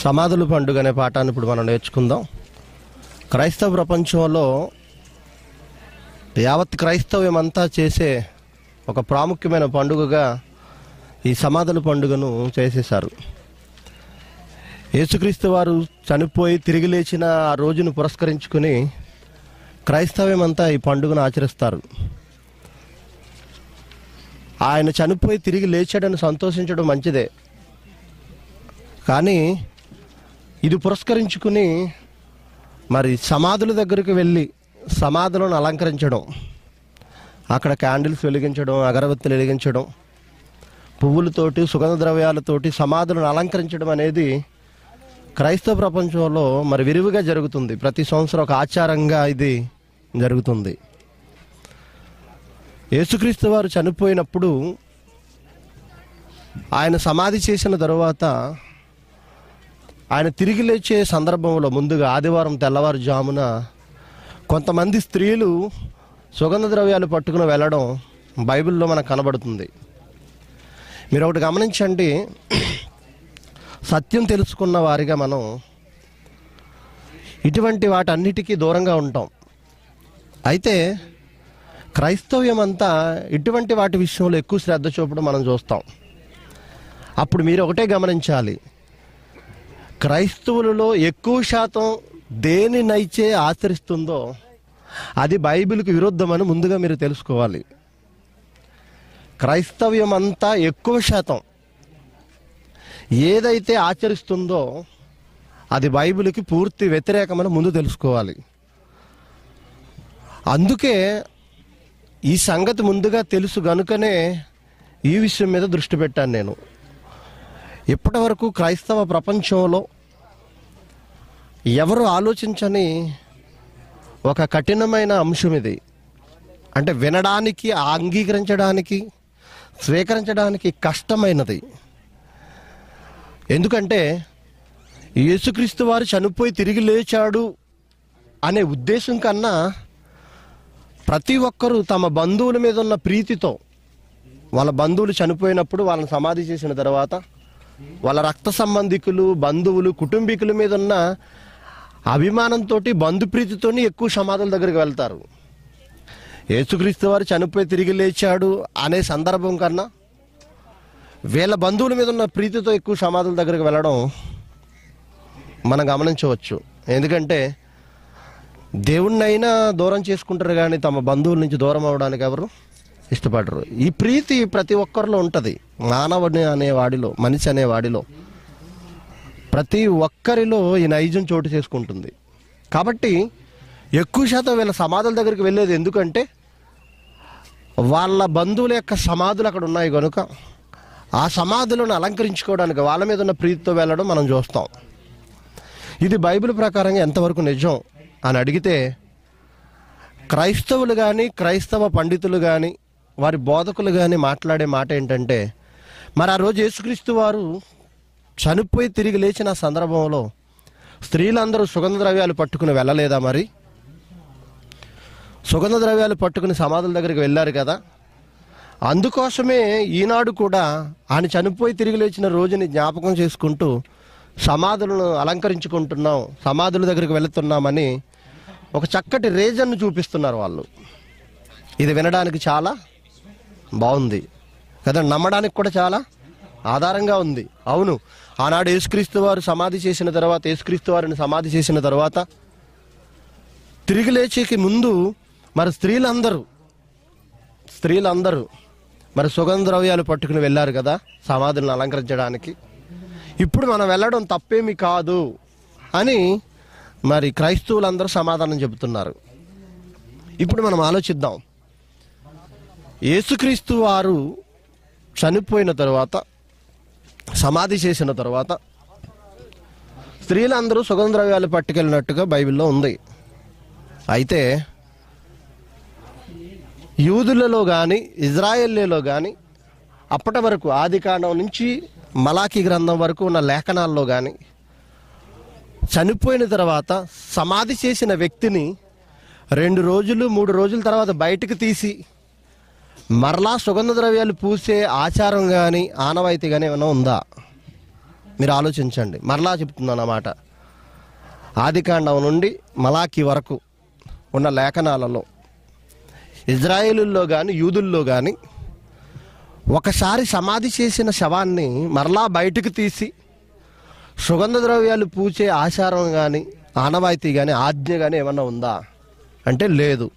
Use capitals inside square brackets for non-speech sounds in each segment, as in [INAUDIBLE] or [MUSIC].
సమాధుల పండుగ అనే పాఠాన్ని ఇప్పుడు మనం నేర్చుకుందాం క్రైస్తవ ప్రపంచంలో యావత్ క్రైస్తవ్యమంతా చేసే ఒక ప్రాముఖ్యమైన పండుగగా ఈ సమాధుల పండుగను చేసేసారు యేసుక్రీస్తు వారు చనిపోయి తిరిగి లేచిన ఆ రోజును పురస్కరించుకుని క్రైస్తవ్యమంతా ఈ పండుగను ఆచరిస్తారు ఆయన చనిపోయి తిరిగి లేచాడని సంతోషించడం మంచిదే కానీ ఇది పురస్కరించుకుని మరి సమాధుల దగ్గరికి వెళ్ళి సమాధులను అలంకరించడం అక్కడ క్యాండిల్స్ వెలిగించడం అగరబత్తులు వెలిగించడం పువ్వులతోటి సుగంధ ద్రవ్యాలతోటి సమాధులను అలంకరించడం అనేది క్రైస్తవ ప్రపంచంలో మరి విరివిగా జరుగుతుంది ప్రతి సంవత్సరం ఒక ఆచారంగా ఇది జరుగుతుంది యేసుక్రీస్తు వారు చనిపోయినప్పుడు ఆయన సమాధి చేసిన తరువాత ఆయన తిరిగి లేచే సందర్భంలో ముందుగా ఆదివారం తెల్లవారుజామున కొంతమంది స్త్రీలు సుగంధ ద్రవ్యాలు పట్టుకుని వెళ్ళడం బైబిల్లో మనకు కనబడుతుంది మీరు ఒకటి గమనించండి సత్యం తెలుసుకున్న వారిగా మనం ఇటువంటి వాటన్నిటికీ దూరంగా ఉంటాం అయితే క్రైస్తవ్యం అంతా ఇటువంటి వాటి విషయంలో ఎక్కువ శ్రద్ధ చూపడం మనం చూస్తాం అప్పుడు మీరు ఒకటే గమనించాలి క్రైస్తవులలో ఎక్కువ శాతం దేనినైతే ఆచరిస్తుందో అది బైబిల్కి విరుద్ధమని ముందుగా మీరు తెలుసుకోవాలి క్రైస్తవ్యం అంతా ఎక్కువ శాతం ఏదైతే ఆచరిస్తుందో అది బైబిల్కి పూర్తి వ్యతిరేకమని ముందు తెలుసుకోవాలి అందుకే ఈ సంగతి ముందుగా తెలుసు గనుకనే ఈ విషయం మీద దృష్టి పెట్టాను నేను ఇప్పటి వరకు క్రైస్తవ ప్రపంచంలో ఎవరు ఆలోచించని ఒక కఠినమైన అంశం ఇది అంటే వినడానికి అంగీకరించడానికి స్వీకరించడానికి కష్టమైనది ఎందుకంటే యేసుక్రీస్తు వారు చనిపోయి తిరిగి లేచాడు అనే ఉద్దేశం కన్నా ప్రతి ఒక్కరూ తమ బంధువుల మీద ఉన్న ప్రీతితో వాళ్ళ బంధువులు చనిపోయినప్పుడు వాళ్ళని సమాధి చేసిన తర్వాత వాళ్ళ రక్త సంబంధికులు బంధువులు కుటుంబీకుల మీద ఉన్న అభిమానంతో బంధుప్రీతితో ఎక్కువ సమాధుల దగ్గరికి వెళ్తారు యేసుక్రీస్తు వారు చనిపోయి తిరిగి లేచాడు అనే సందర్భం కన్నా వీళ్ళ బంధువుల మీద ఉన్న ప్రీతితో ఎక్కువ సమాధుల దగ్గరికి వెళ్ళడం మనం గమనించవచ్చు ఎందుకంటే దేవుణ్ణైనా దూరం చేసుకుంటారు కానీ తమ బంధువుల నుంచి దూరం అవడానికి ఎవరు ఇష్టపడరు ఈ ప్రీతి ప్రతి ఒక్కరిలో ఉంటుంది మానవుని వాడిలో మనిషి అనేవాడిలో ప్రతి ఒక్కరిలో ఈ నైజం చోటు చేసుకుంటుంది కాబట్టి ఎక్కువ శాతం వీళ్ళ సమాధుల దగ్గరికి వెళ్ళేది ఎందుకంటే వాళ్ళ బంధువుల యొక్క సమాధులు అక్కడ ఉన్నాయి కనుక ఆ సమాధులను అలంకరించుకోవడానికి వాళ్ళ మీద ఉన్న ప్రీతితో వెళ్ళడం మనం చూస్తాం ఇది బైబిల్ ప్రకారంగా ఎంతవరకు నిజం అని అడిగితే క్రైస్తవులు కానీ క్రైస్తవ పండితులు కానీ వారి బోధకులు కానీ మాట్లాడే మాట ఏంటంటే మరి ఆ రోజు యేసుక్రీస్తు వారు చనిపోయి తిరిగి లేచిన సందర్భంలో స్త్రీలందరూ సుగంధ ద్రవ్యాలు పట్టుకుని వెళ్ళలేదా మరి సుగంధ ద్రవ్యాలు పట్టుకుని సమాధుల దగ్గరికి వెళ్ళారు కదా అందుకోసమే ఈనాడు కూడా ఆయన చనిపోయి తిరిగి లేచిన రోజుని జ్ఞాపకం చేసుకుంటూ సమాధులను అలంకరించుకుంటున్నాం సమాధుల దగ్గరికి వెళుతున్నామని ఒక చక్కటి రీజన్ను చూపిస్తున్నారు వాళ్ళు ఇది వినడానికి చాలా బాగుంది కదా నమ్మడానికి కూడా చాలా ఆధారంగా ఉంది అవును ఆనాడు యేసుక్రీస్తు వారు సమాధి చేసిన తర్వాత యేసుక్రీస్తు వారిని సమాధి చేసిన తర్వాత తిరిగి లేచేకి ముందు మరి స్త్రీలందరూ స్త్రీలందరూ మరి సుగంధ ద్రవ్యాలు పట్టుకుని వెళ్ళారు కదా సమాధులను అలంకరించడానికి ఇప్పుడు మనం వెళ్ళడం తప్పేమి కాదు అని మరి క్రైస్తవులందరూ సమాధానం చెబుతున్నారు ఇప్పుడు మనం ఆలోచిద్దాం యేసుక్రీస్తు వారు చనిపోయిన తర్వాత సమాధి చేసిన తర్వాత స్త్రీలందరూ సుగంధ ద్రవ్యాలు పట్టుకెళ్ళినట్టుగా బైబిల్లో ఉంది అయితే యూదులలో కానీ ఇజ్రాయెల్లో కానీ అప్పటి వరకు ఆది కాండం నుంచి మలాఖీ గ్రంథం వరకు ఉన్న లేఖనాల్లో కానీ చనిపోయిన తర్వాత సమాధి చేసిన వ్యక్తిని రెండు రోజులు మూడు రోజుల తర్వాత బయటకు తీసి మరలా సుగంధ ద్రవ్యాలు పూసే ఆచారం కానీ ఆనవాయితీ కానీ ఏమైనా ఉందా మీరు ఆలోచించండి మరలా చెప్తున్నాను అన్నమాట ఆదికాండం నుండి మలాకి వరకు ఉన్న లేఖనాలలో ఇజ్రాయేలుల్లో కానీ యూదుల్లో కానీ ఒకసారి సమాధి చేసిన శవాన్ని మరలా బయటకు తీసి సుగంధ ద్రవ్యాలు పూచే ఆచారం కానీ ఆనవాయితీ కానీ ఆజ్ఞ కానీ ఏమన్నా ఉందా అంటే లేదు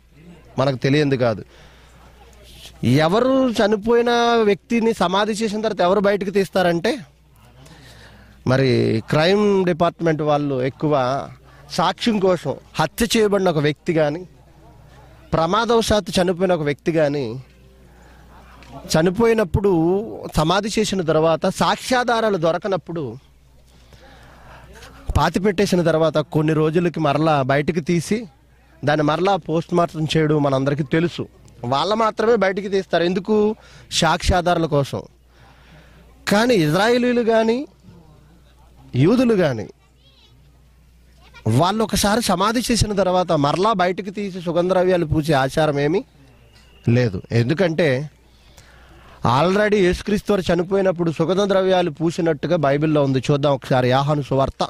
మనకు తెలియంది కాదు ఎవరు చనిపోయిన వ్యక్తిని సమాధి చేసిన తర్వాత ఎవరు బయటకు తీస్తారంటే మరి క్రైమ్ డిపార్ట్మెంట్ వాళ్ళు ఎక్కువ సాక్ష్యం కోసం హత్య చేయబడిన ఒక వ్యక్తి కానీ ప్రమాదవశాత్తు చనిపోయిన ఒక వ్యక్తి కానీ చనిపోయినప్పుడు సమాధి చేసిన తర్వాత సాక్ష్యాధారాలు దొరకనప్పుడు పాతి పెట్టేసిన తర్వాత కొన్ని రోజులకి మరలా బయటకు తీసి దాన్ని మరలా పోస్ట్ మార్టం చేయడం మనందరికీ తెలుసు వాళ్ళ మాత్రమే బయటికి తీస్తారు ఎందుకు సాక్ష్యాధారాల కోసం కానీ ఇజ్రాయిలీలు కానీ యూదులు కానీ వాళ్ళు ఒకసారి సమాధి చేసిన తర్వాత మరలా బయటకు తీసి సుగంధ ద్రవ్యాలు పూసే ఆచారం ఏమీ లేదు ఎందుకంటే ఆల్రెడీ యేసుక్రీస్తు వారు చనిపోయినప్పుడు సుగంధ ద్రవ్యాలు పూసినట్టుగా బైబిల్లో ఉంది చూద్దాం ఒకసారి యాహాను సువార్త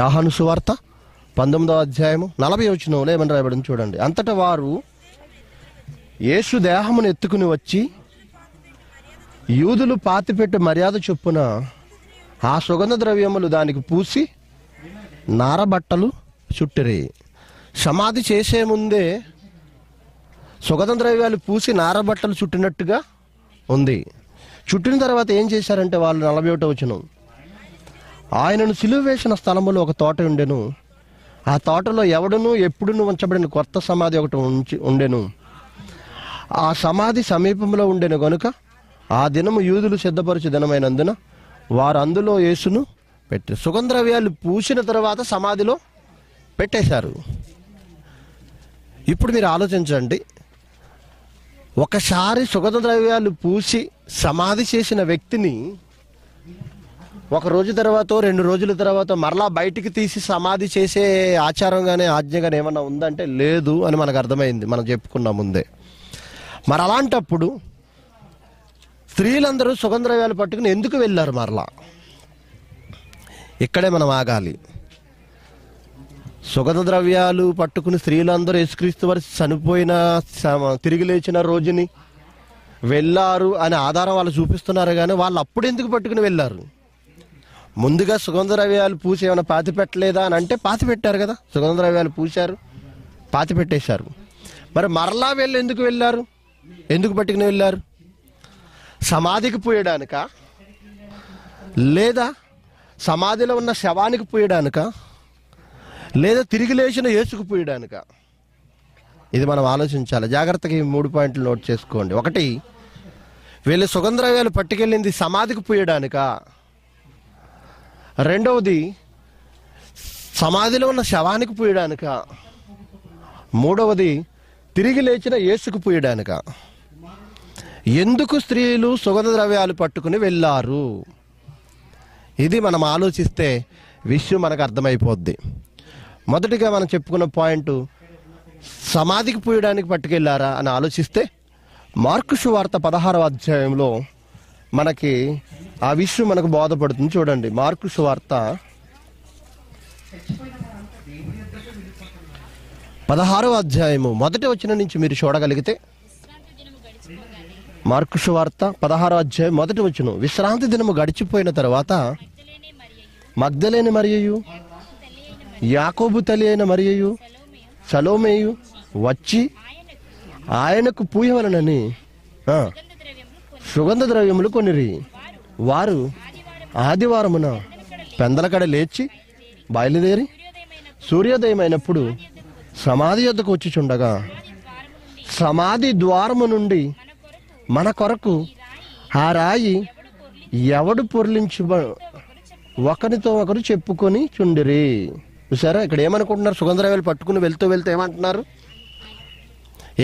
యాహాను సువార్త పంతొమ్మిదో అధ్యాయము నలభై వచ్చిన ఏమని రాయబడింది చూడండి అంతటా వారు యేసు దేహమును ఎత్తుకుని వచ్చి యూదులు పాతిపెట్టి మర్యాద చొప్పున ఆ సుగంధ ద్రవ్యములు దానికి పూసి నారబట్టలు చుట్టిరి సమాధి చేసే ముందే సుగంధ ద్రవ్యాలు పూసి నారబట్టలు చుట్టినట్టుగా ఉంది చుట్టిన తర్వాత ఏం చేశారంటే వాళ్ళు నలభై ఒకటో వచ్చిన ఆయనను సిలువ వేసిన స్థలంలో ఒక తోట ఉండెను ఆ తోటలో ఎవడను ఎప్పుడును ఉంచబడిన కొత్త సమాధి ఒకటి ఉంచి ఉండెను ఆ సమాధి సమీపంలో ఉండెను గనుక ఆ దినము యూదులు సిద్ధపరచు దినమైనందున వారు అందులో యేసును పెట్టారు సుగంధ్రవ్యాలు పూసిన తర్వాత సమాధిలో పెట్టేశారు ఇప్పుడు మీరు ఆలోచించండి ఒకసారి సుగంధ ద్రవ్యాలు పూసి సమాధి చేసిన వ్యక్తిని ఒక రోజు తర్వాత రెండు రోజుల తర్వాత మరలా బయటికి తీసి సమాధి చేసే ఆచారం కానీ ఆజ్ఞ కానీ ఏమన్నా ఉందంటే లేదు అని మనకు అర్థమైంది మనం చెప్పుకున్న ముందే మరి అలాంటప్పుడు స్త్రీలందరూ సుగంధ ద్రవ్యాలు పట్టుకుని ఎందుకు వెళ్ళారు మరలా ఇక్కడే మనం ఆగాలి సుగంధ ద్రవ్యాలు పట్టుకుని స్త్రీలందరూ యేసుక్రీస్తు వారి చనిపోయిన తిరిగి లేచిన రోజుని వెళ్ళారు అనే ఆధారం వాళ్ళు చూపిస్తున్నారు కానీ వాళ్ళు అప్పుడు ఎందుకు పట్టుకుని వెళ్ళారు ముందుగా సుగంధ ద్రవ్యాలు పూసి ఏమైనా పాతి పెట్టలేదా అని అంటే పాతి పెట్టారు కదా సుగంధ ద్రవ్యాలు పూశారు పాతి పెట్టేశారు మరి మరలా వెళ్ళి ఎందుకు వెళ్ళారు ఎందుకు పట్టుకుని వెళ్ళారు సమాధికి పోయడానిక లేదా సమాధిలో ఉన్న శవానికి పోయడానిక లేదా తిరిగి లేచిన ఏసుకు పోయడానిక ఇది మనం ఆలోచించాలి జాగ్రత్తగా ఈ మూడు పాయింట్లు నోట్ చేసుకోండి ఒకటి వీళ్ళు సుగంధ్రవ్యాలు పట్టుకెళ్ళింది సమాధికి పోయడానిక రెండవది సమాధిలో ఉన్న శవానికి పోయడానిక మూడవది తిరిగి లేచిన ఏసుకు పూయడానిక ఎందుకు స్త్రీలు సుగంధ ద్రవ్యాలు పట్టుకుని వెళ్ళారు ఇది మనం ఆలోచిస్తే విషయం మనకు అర్థమైపోద్ది మొదటిగా మనం చెప్పుకున్న పాయింట్ సమాధికి పూయడానికి పట్టుకెళ్ళారా అని ఆలోచిస్తే మార్కుషు వార్త పదహారవ అధ్యాయంలో మనకి ఆ విషయం మనకు బోధపడుతుంది చూడండి మార్కుషు వార్త పదహారవ అధ్యాయము మొదటి వచ్చిన నుంచి మీరు చూడగలిగితే మార్కు వార్త పదహారవ అధ్యాయం మొదటి వచ్చిన విశ్రాంతి దినము గడిచిపోయిన తర్వాత మగ్ధలేని మరియు యాకోబు తల్లి అయిన మరియు సలోమేయు వచ్చి ఆయనకు పూయవలనని సుగంధ ద్రవ్యములు కొనిరి వారు ఆదివారమున పెందలకడ లేచి బయలుదేరి సూర్యోదయం అయినప్పుడు సమాధి యొద్దకు వచ్చిచుండగా సమాధి ద్వారము నుండి మన కొరకు ఆ రాయి ఎవడు పొర్లించు ఒకరితో ఒకరు చెప్పుకొని చుండిరి చూసారా ఇక్కడ ఏమనుకుంటున్నారు సుగంధరావేలు పట్టుకుని వెళ్తూ వెళ్తే ఏమంటున్నారు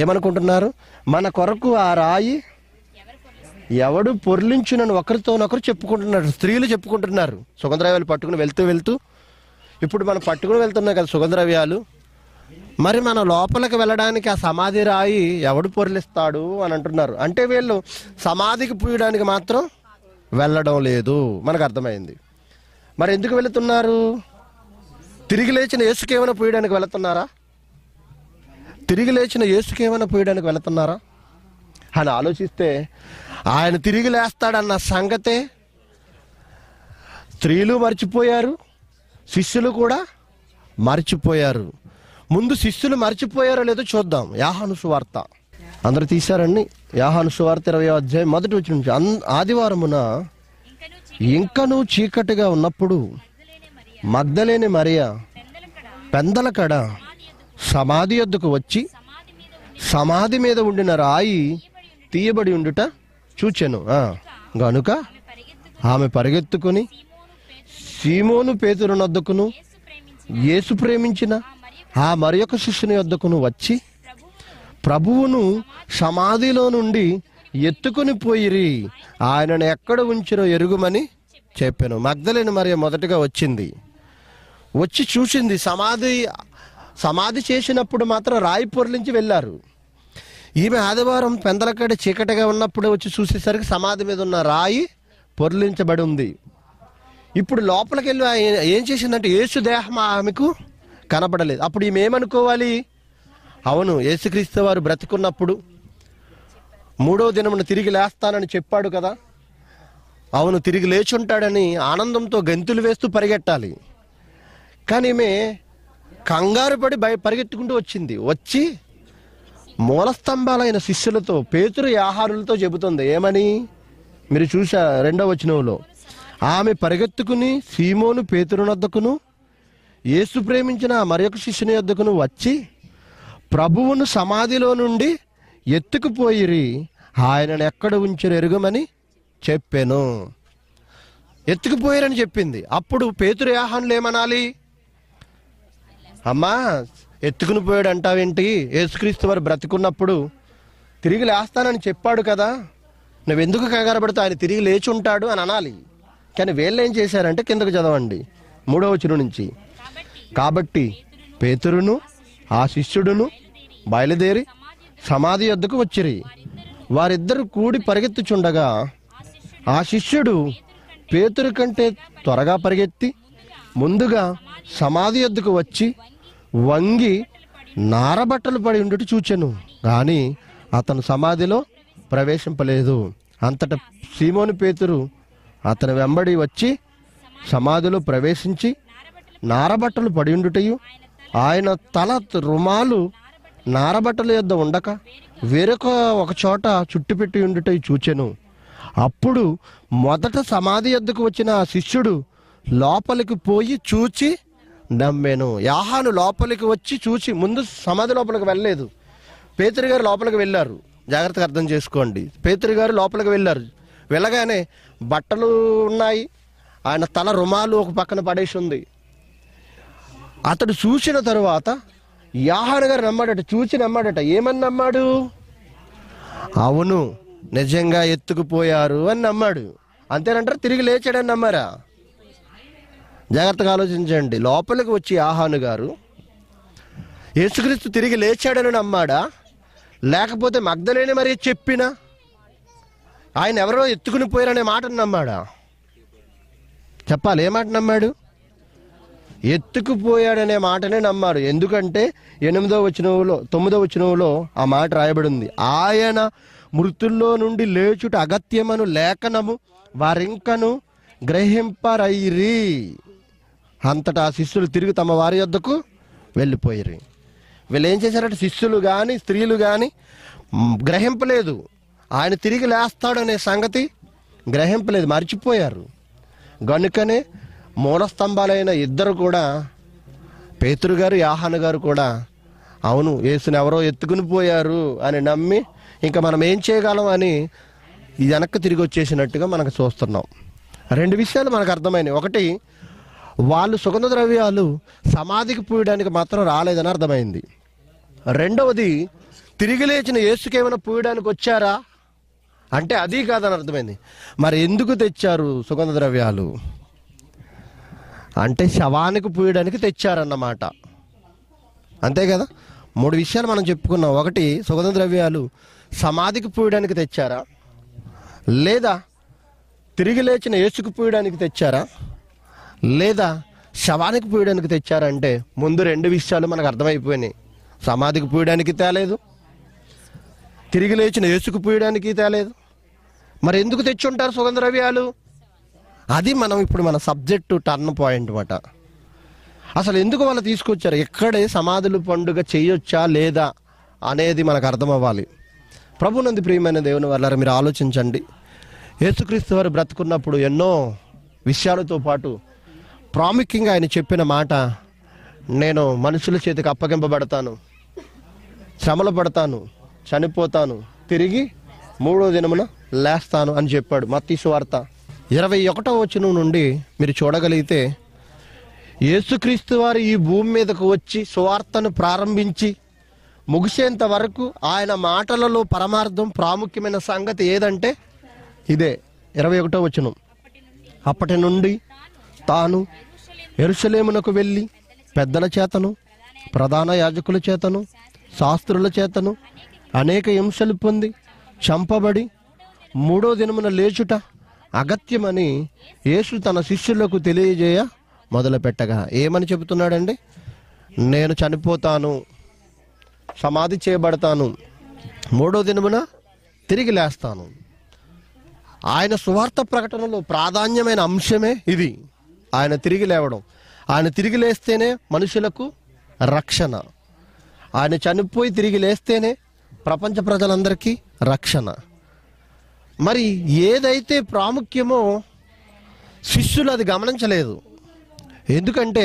ఏమనుకుంటున్నారు మన కొరకు ఆ రాయి ఎవడు పొర్లించునని ఒకరితోనొకరు చెప్పుకుంటున్నారు స్త్రీలు చెప్పుకుంటున్నారు సుగంధరావేలు పట్టుకుని వెళ్తూ వెళ్తూ ఇప్పుడు మనం పట్టుకుని వెళ్తున్నాం కదా సుగంధరావ్యాలు మరి మన లోపలికి వెళ్ళడానికి ఆ సమాధి రాయి ఎవడు పొరలిస్తాడు అని అంటున్నారు అంటే వీళ్ళు సమాధికి పూయడానికి మాత్రం వెళ్ళడం లేదు మనకు అర్థమైంది మరి ఎందుకు వెళుతున్నారు తిరిగి లేచిన ఏసుకేమైనా పూయడానికి వెళుతున్నారా తిరిగి లేచిన ఏసుకేమైనా పూయడానికి వెళుతున్నారా అని ఆలోచిస్తే ఆయన తిరిగి లేస్తాడన్న సంగతే స్త్రీలు మర్చిపోయారు శిష్యులు కూడా మర్చిపోయారు ముందు శిష్యులు మర్చిపోయారో లేదో చూద్దాం యాహాను సువార్త అందరు తీశారండి యాహాను సువార్త ఇరవై అధ్యాయం మొదటి వచ్చిన నుంచి ఆదివారమున ఇంకనూ చీకటిగా ఉన్నప్పుడు మగ్ధలేని మరియా కడ సమాధి యొద్దకు వచ్చి సమాధి మీద ఉండిన రాయి తీయబడి ఉండుట చూచాను గనుక ఆమె పరిగెత్తుకుని సీమోను పేతురునొద్దకును ఏసు ప్రేమించిన ఆ మరి యొక్క శిష్యుని వద్దకును వచ్చి ప్రభువును సమాధిలో నుండి ఎత్తుకుని పోయిరి ఆయనను ఎక్కడ ఉంచినో ఎరుగుమని చెప్పాను మగ్ధలేని మరి మొదటగా వచ్చింది వచ్చి చూసింది సమాధి సమాధి చేసినప్పుడు మాత్రం రాయి పొరలించి వెళ్ళారు ఈమె ఆదివారం పెందలకాడ చీకటిగా ఉన్నప్పుడు వచ్చి చూసేసరికి సమాధి మీద ఉన్న రాయి పొరలించబడి ఉంది ఇప్పుడు లోపలికి వెళ్ళి ఏం చేసిందంటే యేసు దేహం ఆమెకు కనబడలేదు అప్పుడు ఈమె ఏమనుకోవాలి అవును యేసుక్రీస్తు వారు బ్రతికున్నప్పుడు మూడో దినమున తిరిగి లేస్తానని చెప్పాడు కదా అవును తిరిగి లేచుంటాడని ఆనందంతో గంతులు వేస్తూ పరిగెట్టాలి కానీ ఈమె కంగారు పడి భయ పరిగెత్తుకుంటూ వచ్చింది వచ్చి మూలస్తంభాలైన శిష్యులతో పేతురు ఆహారులతో చెబుతుంది ఏమని మీరు చూసా రెండవ వచనంలో ఆమె పరిగెత్తుకుని సీమోను పేతురునద్దకును యేసు ప్రేమించిన మరొక శిష్యుని యొద్దకు నువ్వు వచ్చి ప్రభువును సమాధిలో నుండి ఎత్తుకుపోయిరి ఆయనను ఎక్కడ ఉంచిరు ఎరుగమని చెప్పాను ఎత్తుకుపోయారని చెప్పింది అప్పుడు పేతురు యాహాన్లు ఏమనాలి అమ్మా ఎత్తుకుని పోయాడు అంటావేంటి యేసుక్రీస్తు వారు బ్రతుకున్నప్పుడు తిరిగి లేస్తానని చెప్పాడు కదా నువ్వెందుకు కంగారు ఆయన తిరిగి లేచి ఉంటాడు అని అనాలి కానీ వీళ్ళు ఏం చేశారంటే కిందకు చదవండి మూడవ చిరు నుంచి కాబట్టి పేతురును ఆ శిష్యుడును బయలుదేరి సమాధి వద్దకు వచ్చిరి వారిద్దరు కూడి పరిగెత్తుచుండగా ఆ శిష్యుడు పేతురు కంటే త్వరగా పరిగెత్తి ముందుగా సమాధి వద్దకు వచ్చి వంగి నారబట్టలు పడి ఉండుట చూచెను కానీ అతను సమాధిలో ప్రవేశింపలేదు అంతట సీమోని పేతురు అతని వెంబడి వచ్చి సమాధిలో ప్రవేశించి నారబట్టలు ఉండుటయు ఆయన తల రుమాలు నారబట్టలు యొద్ద ఉండక వేరొక ఒక చోట చుట్టుపెట్టి ఉండుటయు చూచెను అప్పుడు మొదట సమాధి యొద్దకు వచ్చిన శిష్యుడు లోపలికి పోయి చూచి నమ్మేను యాహాను లోపలికి వచ్చి చూచి ముందు సమాధి లోపలికి వెళ్ళలేదు పేతురి గారు లోపలికి వెళ్ళారు జాగ్రత్తగా అర్థం చేసుకోండి పేతురి గారు లోపలికి వెళ్ళారు వెళ్ళగానే బట్టలు ఉన్నాయి ఆయన తల రుమాలు ఒక పక్కన పడేసి ఉంది అతడు చూసిన తరువాత యాహాను గారు నమ్మాడట చూసి నమ్మాడట ఏమని నమ్మాడు అవును నిజంగా ఎత్తుకుపోయారు అని నమ్మాడు అంతేనంటారు తిరిగి లేచాడని నమ్మారా జాగ్రత్తగా ఆలోచించండి లోపలికి వచ్చి ఆహాను గారు యేసుక్రీస్తు తిరిగి లేచాడని నమ్మాడా లేకపోతే మగ్ధలేని మరి చెప్పినా ఆయన ఎవరో ఎత్తుకుని పోయారనే మాట నమ్మాడా చెప్పాలి ఏ మాట నమ్మాడు ఎత్తుకుపోయాడనే మాటనే నమ్మారు ఎందుకంటే ఎనిమిదో వచనంలో తొమ్మిదో వచనంలో ఆ మాట రాయబడి ఉంది ఆయన మృతుల్లో నుండి లేచుట అగత్యమను లేఖనము వారింకను గ్రహింపరైరి అంతటా శిష్యులు తిరిగి తమ వారి వద్దకు వెళ్ళిపోయారు వీళ్ళు ఏం చేశారంటే శిష్యులు కానీ స్త్రీలు కానీ గ్రహింపలేదు ఆయన తిరిగి లేస్తాడనే సంగతి గ్రహింపలేదు మర్చిపోయారు గనుకనే మూలస్తంభాలైన ఇద్దరు కూడా పేతురు గారు యాహాను గారు కూడా అవును యేసుని ఎవరో ఎత్తుకుని పోయారు అని నమ్మి ఇంకా మనం ఏం చేయగలం అని వెనక్కి తిరిగి వచ్చేసినట్టుగా మనకు చూస్తున్నాం రెండు విషయాలు మనకు అర్థమైనవి ఒకటి వాళ్ళు సుగంధ ద్రవ్యాలు సమాధికి పూయడానికి మాత్రం రాలేదని అర్థమైంది రెండవది తిరిగి లేచిన ఏసుకేమైనా పూయడానికి వచ్చారా అంటే అది కాదని అర్థమైంది మరి ఎందుకు తెచ్చారు సుగంధ ద్రవ్యాలు అంటే శవానికి పూయడానికి తెచ్చారన్నమాట అంతే కదా మూడు విషయాలు మనం చెప్పుకున్నాం ఒకటి సుగంధ ద్రవ్యాలు సమాధికి పూయడానికి తెచ్చారా లేదా తిరిగి లేచిన ఏసుకు పూయడానికి తెచ్చారా లేదా శవానికి పూయడానికి తెచ్చారంటే ముందు రెండు విషయాలు మనకు అర్థమైపోయినాయి సమాధికి పూయడానికి తేలేదు తిరిగి లేచిన ఏసుకు పూయడానికి తేలేదు మరి ఎందుకు తెచ్చుంటారు సుగంధ ద్రవ్యాలు అది మనం ఇప్పుడు మన సబ్జెక్టు టర్న్ పాయింట్ అనమాట అసలు ఎందుకు వాళ్ళు తీసుకొచ్చారు ఎక్కడే సమాధులు పండుగ చేయొచ్చా లేదా అనేది మనకు అర్థం అవ్వాలి ప్రభునంది ప్రియమైన దేవుని వల్ల మీరు ఆలోచించండి యేసుక్రీస్తు వారు బ్రతుకున్నప్పుడు ఎన్నో విషయాలతో పాటు ప్రాముఖ్యంగా ఆయన చెప్పిన మాట నేను మనుషుల చేతికి అప్పగింపబడతాను శ్రమలు పడతాను చనిపోతాను తిరిగి మూడో దినమున లేస్తాను అని చెప్పాడు మత్తీసు వార్త ఇరవై ఒకటవ వచనం నుండి మీరు చూడగలిగితే యేసుక్రీస్తు వారు ఈ భూమి మీదకు వచ్చి సువార్తను ప్రారంభించి ముగిసేంత వరకు ఆయన మాటలలో పరమార్థం ప్రాముఖ్యమైన సంగతి ఏదంటే ఇదే ఇరవై ఒకటో వచనం అప్పటి నుండి తాను ఎరుసలేమునకు వెళ్ళి పెద్దల చేతను ప్రధాన యాజకుల చేతను శాస్త్రుల చేతను అనేక హింసలు పొంది చంపబడి మూడో దినమున లేచుట అగత్యమని యేసు తన శిష్యులకు తెలియజేయ మొదలుపెట్టగా ఏమని చెబుతున్నాడండి నేను చనిపోతాను సమాధి చేయబడతాను మూడో దినమున తిరిగి లేస్తాను ఆయన సువార్త ప్రకటనలో ప్రాధాన్యమైన అంశమే ఇది ఆయన తిరిగి లేవడం ఆయన తిరిగి లేస్తేనే మనుషులకు రక్షణ ఆయన చనిపోయి తిరిగి లేస్తేనే ప్రపంచ ప్రజలందరికీ రక్షణ మరి ఏదైతే ప్రాముఖ్యమో శిష్యులు అది గమనించలేదు ఎందుకంటే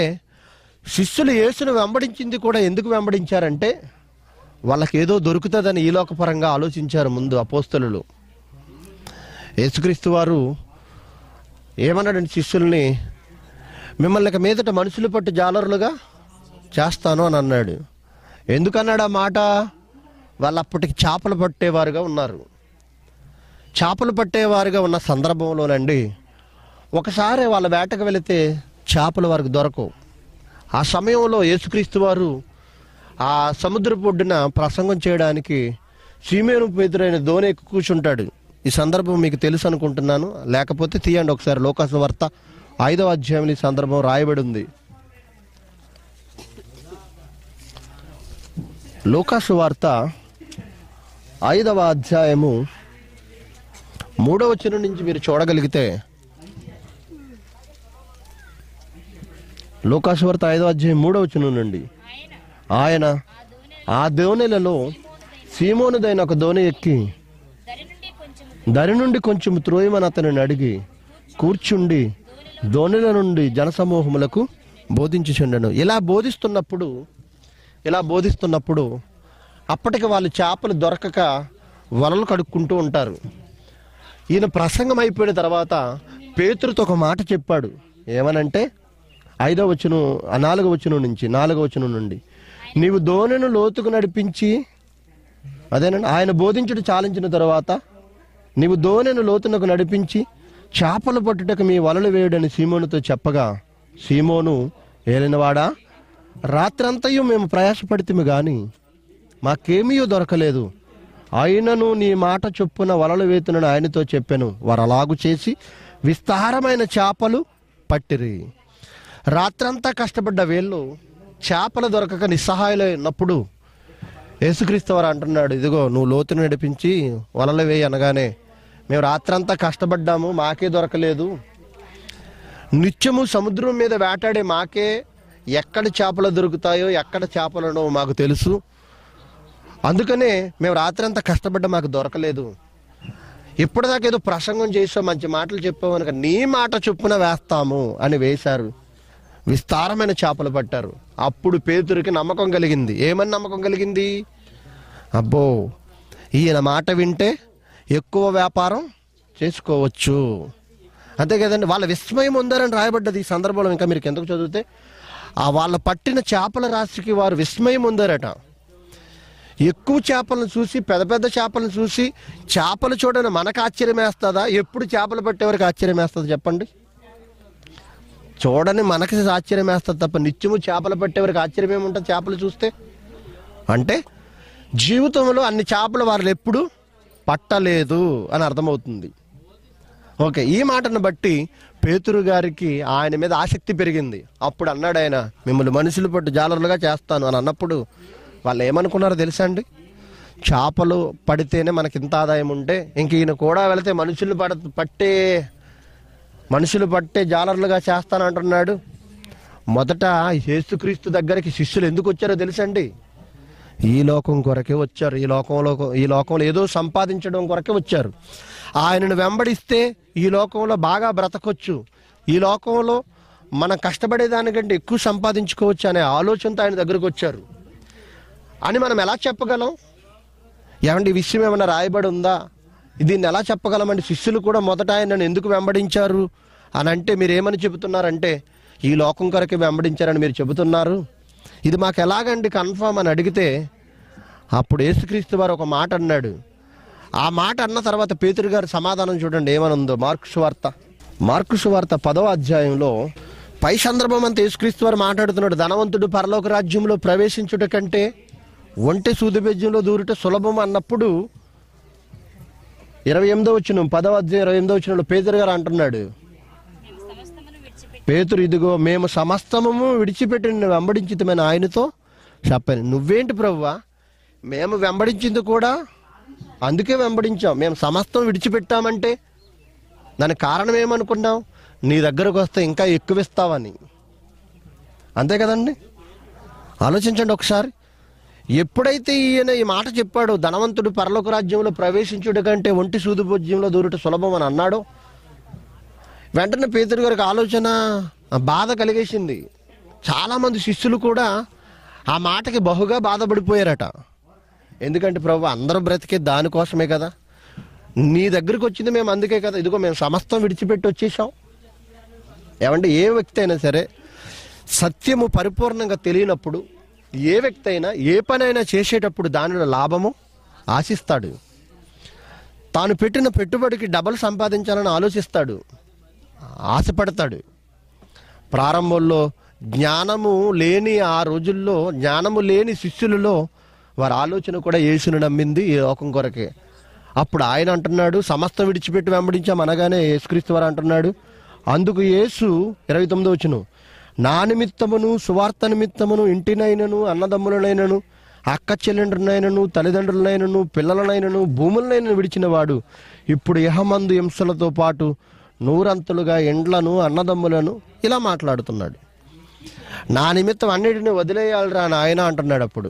శిష్యులు యేసును వెంబడించింది కూడా ఎందుకు వెంబడించారంటే వాళ్ళకి ఏదో దొరుకుతుందని ఈలోకపరంగా ఆలోచించారు ముందు అపోస్తలు యేసుక్రీస్తు వారు ఏమన్నాడండి శిష్యుల్ని మిమ్మల్ని మీదట మనుషులు పట్టు జాలరులుగా చేస్తాను అని అన్నాడు ఎందుకన్నాడు ఆ మాట వాళ్ళు అప్పటికి చేపలు పట్టేవారుగా ఉన్నారు చేపలు పట్టేవారుగా ఉన్న సందర్భంలోనండి ఒకసారి వాళ్ళ వేటకు వెళితే చేపలు వారికి దొరకవు ఆ సమయంలో యేసుక్రీస్తు వారు ఆ సముద్రపు ఒడ్డున ప్రసంగం చేయడానికి సీమేను పేదరైన ధోని ఎక్కు కూర్చుంటాడు ఈ సందర్భం మీకు తెలుసు అనుకుంటున్నాను లేకపోతే తీయండి ఒకసారి లోకాసు వార్త ఐదవ అధ్యాయం ఈ సందర్భం రాయబడి ఉంది లోకాసు వార్త ఐదవ అధ్యాయము మూడో వచ్చిన నుంచి మీరు చూడగలిగితే లోకాశవర్త ఐదో అధ్యాయం మూడో వచ్చిన నుండి ఆయన ఆ దోణిలలో సీమోనిదైన ఒక దోణి ఎక్కి దరి నుండి కొంచెం త్రోయమని అతను అడిగి కూర్చుండి దోణిల నుండి జనసమూహములకు బోధించుచుండను ఇలా బోధిస్తున్నప్పుడు ఇలా బోధిస్తున్నప్పుడు అప్పటికి వాళ్ళు చేపలు దొరకక వలలు కడుక్కుంటూ ఉంటారు ఈయన ప్రసంగం అయిపోయిన తర్వాత పేతృతో ఒక మాట చెప్పాడు ఏమనంటే ఐదో వచనం నాలుగో వచ్చును నుంచి నాలుగో వచ్చును నుండి నీవు ధోనిను లోతుకు నడిపించి అదేనండి ఆయన బోధించుడు చాలించిన తర్వాత నీవు ధోనిను లోతునకు నడిపించి చేపలు పట్టుటకు మీ వలలు వేయుడని సీమోనుతో చెప్పగా సీమోను ఏలినవాడా రాత్రంతయు మేము ప్రయాసపడితిమి కానీ మాకేమీ దొరకలేదు ఆయనను నీ మాట చొప్పున వలలు వేతునని ఆయనతో చెప్పాను వారు అలాగు చేసి విస్తారమైన చేపలు పట్టిరి రాత్రంతా కష్టపడ్డ వేళ్ళు చేపలు దొరకక అయినప్పుడు యేసుక్రీస్తు వారు అంటున్నాడు ఇదిగో నువ్వు లోతును నడిపించి వలలు వేయి అనగానే మేము రాత్రంతా కష్టపడ్డాము మాకే దొరకలేదు నిత్యము సముద్రం మీద వేటాడే మాకే ఎక్కడ చేపలు దొరుకుతాయో ఎక్కడ చేపలు మాకు తెలుసు అందుకనే మేము రాత్రి అంతా కష్టపడ్డ మాకు దొరకలేదు ఇప్పటిదాకా ఏదో ప్రసంగం చేసో మంచి మాటలు చెప్పావు కనుక నీ మాట చొప్పున వేస్తాము అని వేశారు విస్తారమైన చేపలు పట్టారు అప్పుడు పేతురికి నమ్మకం కలిగింది ఏమని నమ్మకం కలిగింది అబ్బో ఈయన మాట వింటే ఎక్కువ వ్యాపారం చేసుకోవచ్చు అంతే కదండి వాళ్ళ విస్మయం ఉందారని రాయబడ్డది ఈ సందర్భంలో ఇంకా మీరు ఎందుకు చదివితే ఆ వాళ్ళ పట్టిన చేపల రాశికి వారు విస్మయం ఉందారట ఎక్కువ చేపలను చూసి పెద్ద పెద్ద చేపలను చూసి చేపలు చూడని మనకు ఆశ్చర్యం వేస్తుందా ఎప్పుడు చేపలు పట్టేవారికి ఆశ్చర్యం వేస్తుంది చెప్పండి చూడని మనకి ఆశ్చర్యం వేస్తుంది తప్ప నిత్యము చేపలు పట్టేవారికి ఆశ్చర్యం ఏముంటుంది చేపలు చూస్తే అంటే జీవితంలో అన్ని చేపలు వాళ్ళు ఎప్పుడు పట్టలేదు అని అర్థమవుతుంది ఓకే ఈ మాటను బట్టి పేతురు గారికి ఆయన మీద ఆసక్తి పెరిగింది అప్పుడు అన్నాడు ఆయన మిమ్మల్ని మనుషులు పట్టు జాలర్లుగా చేస్తాను అని అన్నప్పుడు వాళ్ళు ఏమనుకున్నారో తెలుసా అండి చేపలు పడితేనే మనకి ఇంత ఆదాయం ఉంటే ఇంక ఈయన కూడా వెళితే మనుషులు పడ పట్టే మనుషులు పట్టే జాలర్లుగా చేస్తానంటున్నాడు మొదట యేసుక్రీస్తు దగ్గరికి శిష్యులు ఎందుకు వచ్చారో తెలుసండి ఈ లోకం కొరకే వచ్చారు ఈ లోకంలో ఈ లోకంలో ఏదో సంపాదించడం కొరకే వచ్చారు ఆయనను వెంబడిస్తే ఈ లోకంలో బాగా బ్రతకొచ్చు ఈ లోకంలో మనం కష్టపడేదానికంటే ఎక్కువ సంపాదించుకోవచ్చు అనే ఆలోచనతో ఆయన దగ్గరకు వచ్చారు అని మనం ఎలా చెప్పగలం ఏమంటే ఈ విషయం ఏమైనా రాయబడి ఉందా దీన్ని ఎలా చెప్పగలమండి శిష్యులు కూడా మొదట ఆయనను ఎందుకు వెంబడించారు అని అంటే మీరు ఏమని చెబుతున్నారంటే ఈ లోకం కొరకు వెంబడించారని మీరు చెబుతున్నారు ఇది మాకు ఎలాగండి కన్ఫామ్ అని అడిగితే అప్పుడు యేసుక్రీస్తు వారు ఒక మాట అన్నాడు ఆ మాట అన్న తర్వాత పేతురు గారు సమాధానం చూడండి ఉందో మార్కుసు వార్త మార్కుసు వార్త పదవ అధ్యాయంలో పై సందర్భం అంతా యేసుక్రీస్తు వారు మాట్లాడుతున్నాడు ధనవంతుడు పరలోక రాజ్యంలో ప్రవేశించుట కంటే ఒంటి సూదిబెజ్యంలో దూరిట సులభం అన్నప్పుడు ఇరవై ఎనిమిదో వచ్చిన పదవ అధ్యాయం ఇరవై ఎనిమిదో వచ్చిన పేదరు గారు అంటున్నాడు పేతురు ఇదిగో మేము సమస్తము విడిచిపెట్టిన వెంబడించితమైన ఆయనతో చెప్పాను నువ్వేంటి ప్రవ్వా మేము వెంబడించింది కూడా అందుకే వెంబడించాం మేము సమస్తం విడిచిపెట్టామంటే దానికి కారణం ఏమనుకున్నాం నీ దగ్గరకు వస్తే ఇంకా ఎక్కువ ఇస్తావని అంతే కదండి ఆలోచించండి ఒకసారి ఎప్పుడైతే ఈయన ఈ మాట చెప్పాడో ధనవంతుడు పరలోక రాజ్యంలో ప్రవేశించుడు కంటే ఒంటి సూదుభోజ్యంలో దూరట సులభం అని అన్నాడో వెంటనే పేదరు గారికి ఆలోచన బాధ కలిగేసింది చాలామంది శిష్యులు కూడా ఆ మాటకి బహుగా బాధపడిపోయారట ఎందుకంటే ప్రభు అందరూ బ్రతికే దానికోసమే కదా నీ దగ్గరికి వచ్చింది మేము అందుకే కదా ఇదిగో మేము సమస్తం విడిచిపెట్టి వచ్చేసాం ఏమంటే ఏ వ్యక్తి అయినా సరే సత్యము పరిపూర్ణంగా తెలియనప్పుడు ఏ వ్యక్తి అయినా ఏ పనైనా చేసేటప్పుడు దానిలో లాభము ఆశిస్తాడు తాను పెట్టిన పెట్టుబడికి డబల్ సంపాదించాలని ఆలోచిస్తాడు ఆశపడతాడు ప్రారంభంలో జ్ఞానము లేని ఆ రోజుల్లో జ్ఞానము లేని శిష్యులలో వారి ఆలోచన కూడా యేసును నమ్మింది ఈ లోకం కొరకే అప్పుడు ఆయన అంటున్నాడు సమస్త విడిచిపెట్టి అనగానే యేసుక్రీస్తు వారు అంటున్నాడు అందుకు యేసు ఇరవై తొమ్మిది వచ్చును నా నిమిత్తమును సువార్త నిమిత్తమును ఇంటినైనను అన్నదమ్ములనైనను అక్క చెల్లెండ్రులనైనను తల్లిదండ్రులనైనను పిల్లలనైనను భూములనైనను విడిచినవాడు ఇప్పుడు యహమందు హింసలతో పాటు నూరంతులుగా ఎండ్లను అన్నదమ్ములను ఇలా మాట్లాడుతున్నాడు నా నిమిత్తం అన్నిటిని వదిలేయాలరా నాయన అంటున్నాడు అప్పుడు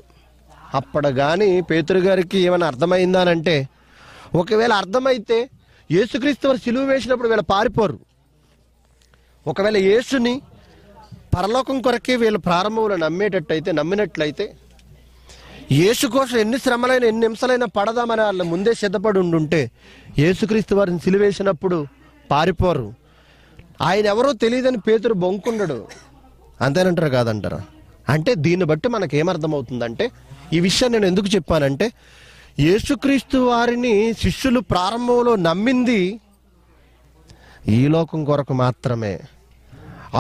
అప్పుడు కానీ పేతురు గారికి ఏమైనా అర్థమైందానంటే ఒకవేళ అర్థమైతే యేసుక్రీస్తు వారు సిలువ వేసినప్పుడు వీళ్ళు పారిపోరు ఒకవేళ యేసుని పరలోకం కొరకే వీళ్ళు ప్రారంభంలో నమ్మేటట్టయితే నమ్మినట్లయితే యేసు కోసం ఎన్ని శ్రమలైన ఎన్ని నిమిషాలైనా పడదామని వాళ్ళు ముందే సిద్ధపడి ఉండుంటే యేసుక్రీస్తు వారిని సిలివేసినప్పుడు పారిపోరు ఆయన ఎవరో తెలియదని పేతురు బొంకుండడు అంతేనంటారు కాదంటారా అంటే దీన్ని బట్టి మనకు ఏమర్థమవుతుందంటే ఈ విషయం నేను ఎందుకు చెప్పానంటే యేసుక్రీస్తు వారిని శిష్యులు ప్రారంభంలో నమ్మింది ఈ లోకం కొరకు మాత్రమే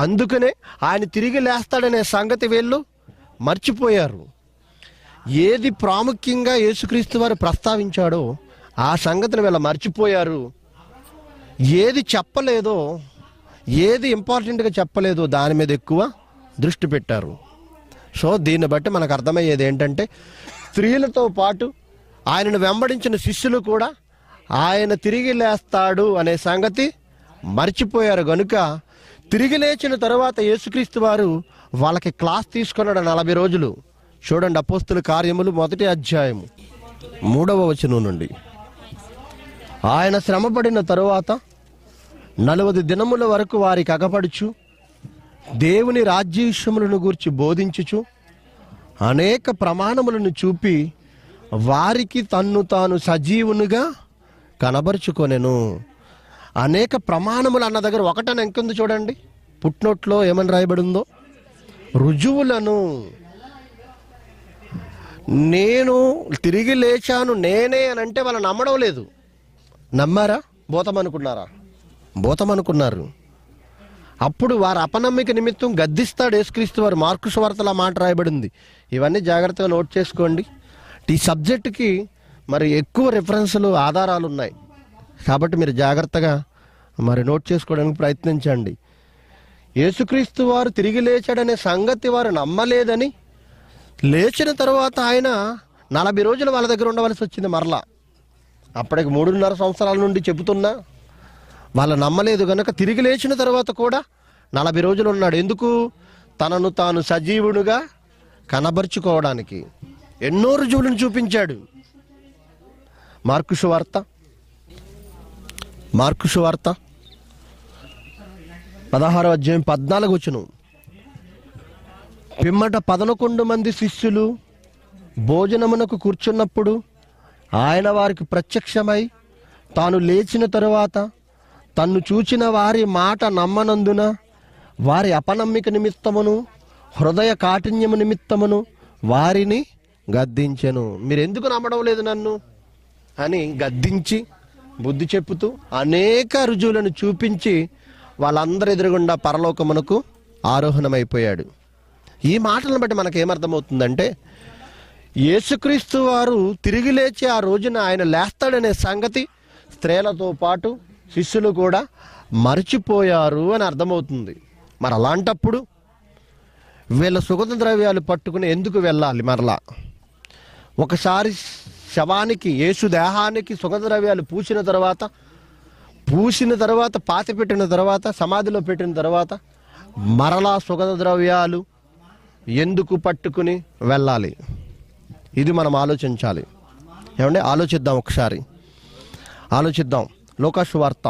అందుకనే ఆయన తిరిగి లేస్తాడనే సంగతి వీళ్ళు మర్చిపోయారు ఏది ప్రాముఖ్యంగా యేసుక్రీస్తు వారు ప్రస్తావించాడో ఆ సంగతిని వీళ్ళు మర్చిపోయారు ఏది చెప్పలేదో ఏది ఇంపార్టెంట్గా చెప్పలేదో దాని మీద ఎక్కువ దృష్టి పెట్టారు సో దీన్ని బట్టి మనకు అర్థమయ్యేది ఏంటంటే స్త్రీలతో పాటు ఆయనను వెంబడించిన శిష్యులు కూడా ఆయన తిరిగి లేస్తాడు అనే సంగతి మర్చిపోయారు కనుక తిరిగి లేచిన తర్వాత యేసుక్రీస్తు వారు వాళ్ళకి క్లాస్ తీసుకున్నాడు నలభై రోజులు చూడండి అపోస్తుల కార్యములు మొదటి అధ్యాయము మూడవ వచనం నుండి ఆయన శ్రమపడిన తరువాత నలభై దినముల వరకు వారికి అగపడుచు దేవుని రాజ్యవిషయములను గూర్చి బోధించుచు అనేక ప్రమాణములను చూపి వారికి తన్ను తాను సజీవునిగా కనబరుచుకొనెను అనేక ప్రమాణములు అన్న దగ్గర ఒకటని ఎంకుంది చూడండి పుట్నోట్లో ఏమని రాయబడి ఉందో రుజువులను నేను తిరిగి లేచాను నేనే అని అంటే వాళ్ళు నమ్మడం లేదు నమ్మారా భూతం అనుకున్నారా భూతం అనుకున్నారు అప్పుడు వారు అపనమ్మిక నిమిత్తం గద్దిస్తాడు యేసుక్రీస్తు వారు మార్కు వార్తల మాట రాయబడింది ఇవన్నీ జాగ్రత్తగా నోట్ చేసుకోండి ఈ సబ్జెక్టుకి మరి ఎక్కువ రిఫరెన్స్లు ఆధారాలు ఉన్నాయి కాబట్టి మీరు జాగ్రత్తగా మరి నోట్ చేసుకోవడానికి ప్రయత్నించండి యేసుక్రీస్తు వారు తిరిగి లేచాడనే సంగతి వారు నమ్మలేదని లేచిన తర్వాత ఆయన నలభై రోజులు వాళ్ళ దగ్గర ఉండవలసి వచ్చింది మరలా అప్పటికి మూడున్నర సంవత్సరాల నుండి చెబుతున్నా వాళ్ళు నమ్మలేదు కనుక తిరిగి లేచిన తర్వాత కూడా నలభై రోజులు ఉన్నాడు ఎందుకు తనను తాను సజీవుడుగా కనబరుచుకోవడానికి ఎన్నో రుజువులను చూపించాడు మార్కుసు వార్త మార్కుసు వార్త పదహార అధ్యాయం పద్నాలుగు వచ్చును పిమ్మట పదనకొండు మంది శిష్యులు భోజనమునకు కూర్చున్నప్పుడు ఆయన వారికి ప్రత్యక్షమై తాను లేచిన తరువాత తన్ను చూచిన వారి మాట నమ్మనందున వారి అపనమ్మిక నిమిత్తమును హృదయ కాఠిన్యము నిమిత్తమును వారిని గద్దించెను మీరు ఎందుకు నమ్మడం లేదు నన్ను అని గద్దించి బుద్ధి చెప్పుతూ అనేక రుజువులను చూపించి వాళ్ళందరు ఎదురుగుండా పరలోకమునకు ఆరోహణమైపోయాడు ఈ మాటలను బట్టి మనకు ఏమర్థమవుతుందంటే యేసుక్రీస్తు వారు తిరిగి లేచి ఆ రోజున ఆయన లేస్తాడనే సంగతి స్త్రీలతో పాటు శిష్యులు కూడా మర్చిపోయారు అని అర్థమవుతుంది మరి అలాంటప్పుడు వీళ్ళ సుగంధ ద్రవ్యాలు పట్టుకుని ఎందుకు వెళ్ళాలి మరలా ఒకసారి శవానికి యేసు దేహానికి సుగంధ ద్రవ్యాలు పూసిన తర్వాత పూసిన తర్వాత పాత పెట్టిన తర్వాత సమాధిలో పెట్టిన తర్వాత మరలా సుగంధ ద్రవ్యాలు ఎందుకు పట్టుకుని వెళ్ళాలి ఇది మనం ఆలోచించాలి ఏమంటే ఆలోచిద్దాం ఒకసారి ఆలోచిద్దాం లోకాసు వార్త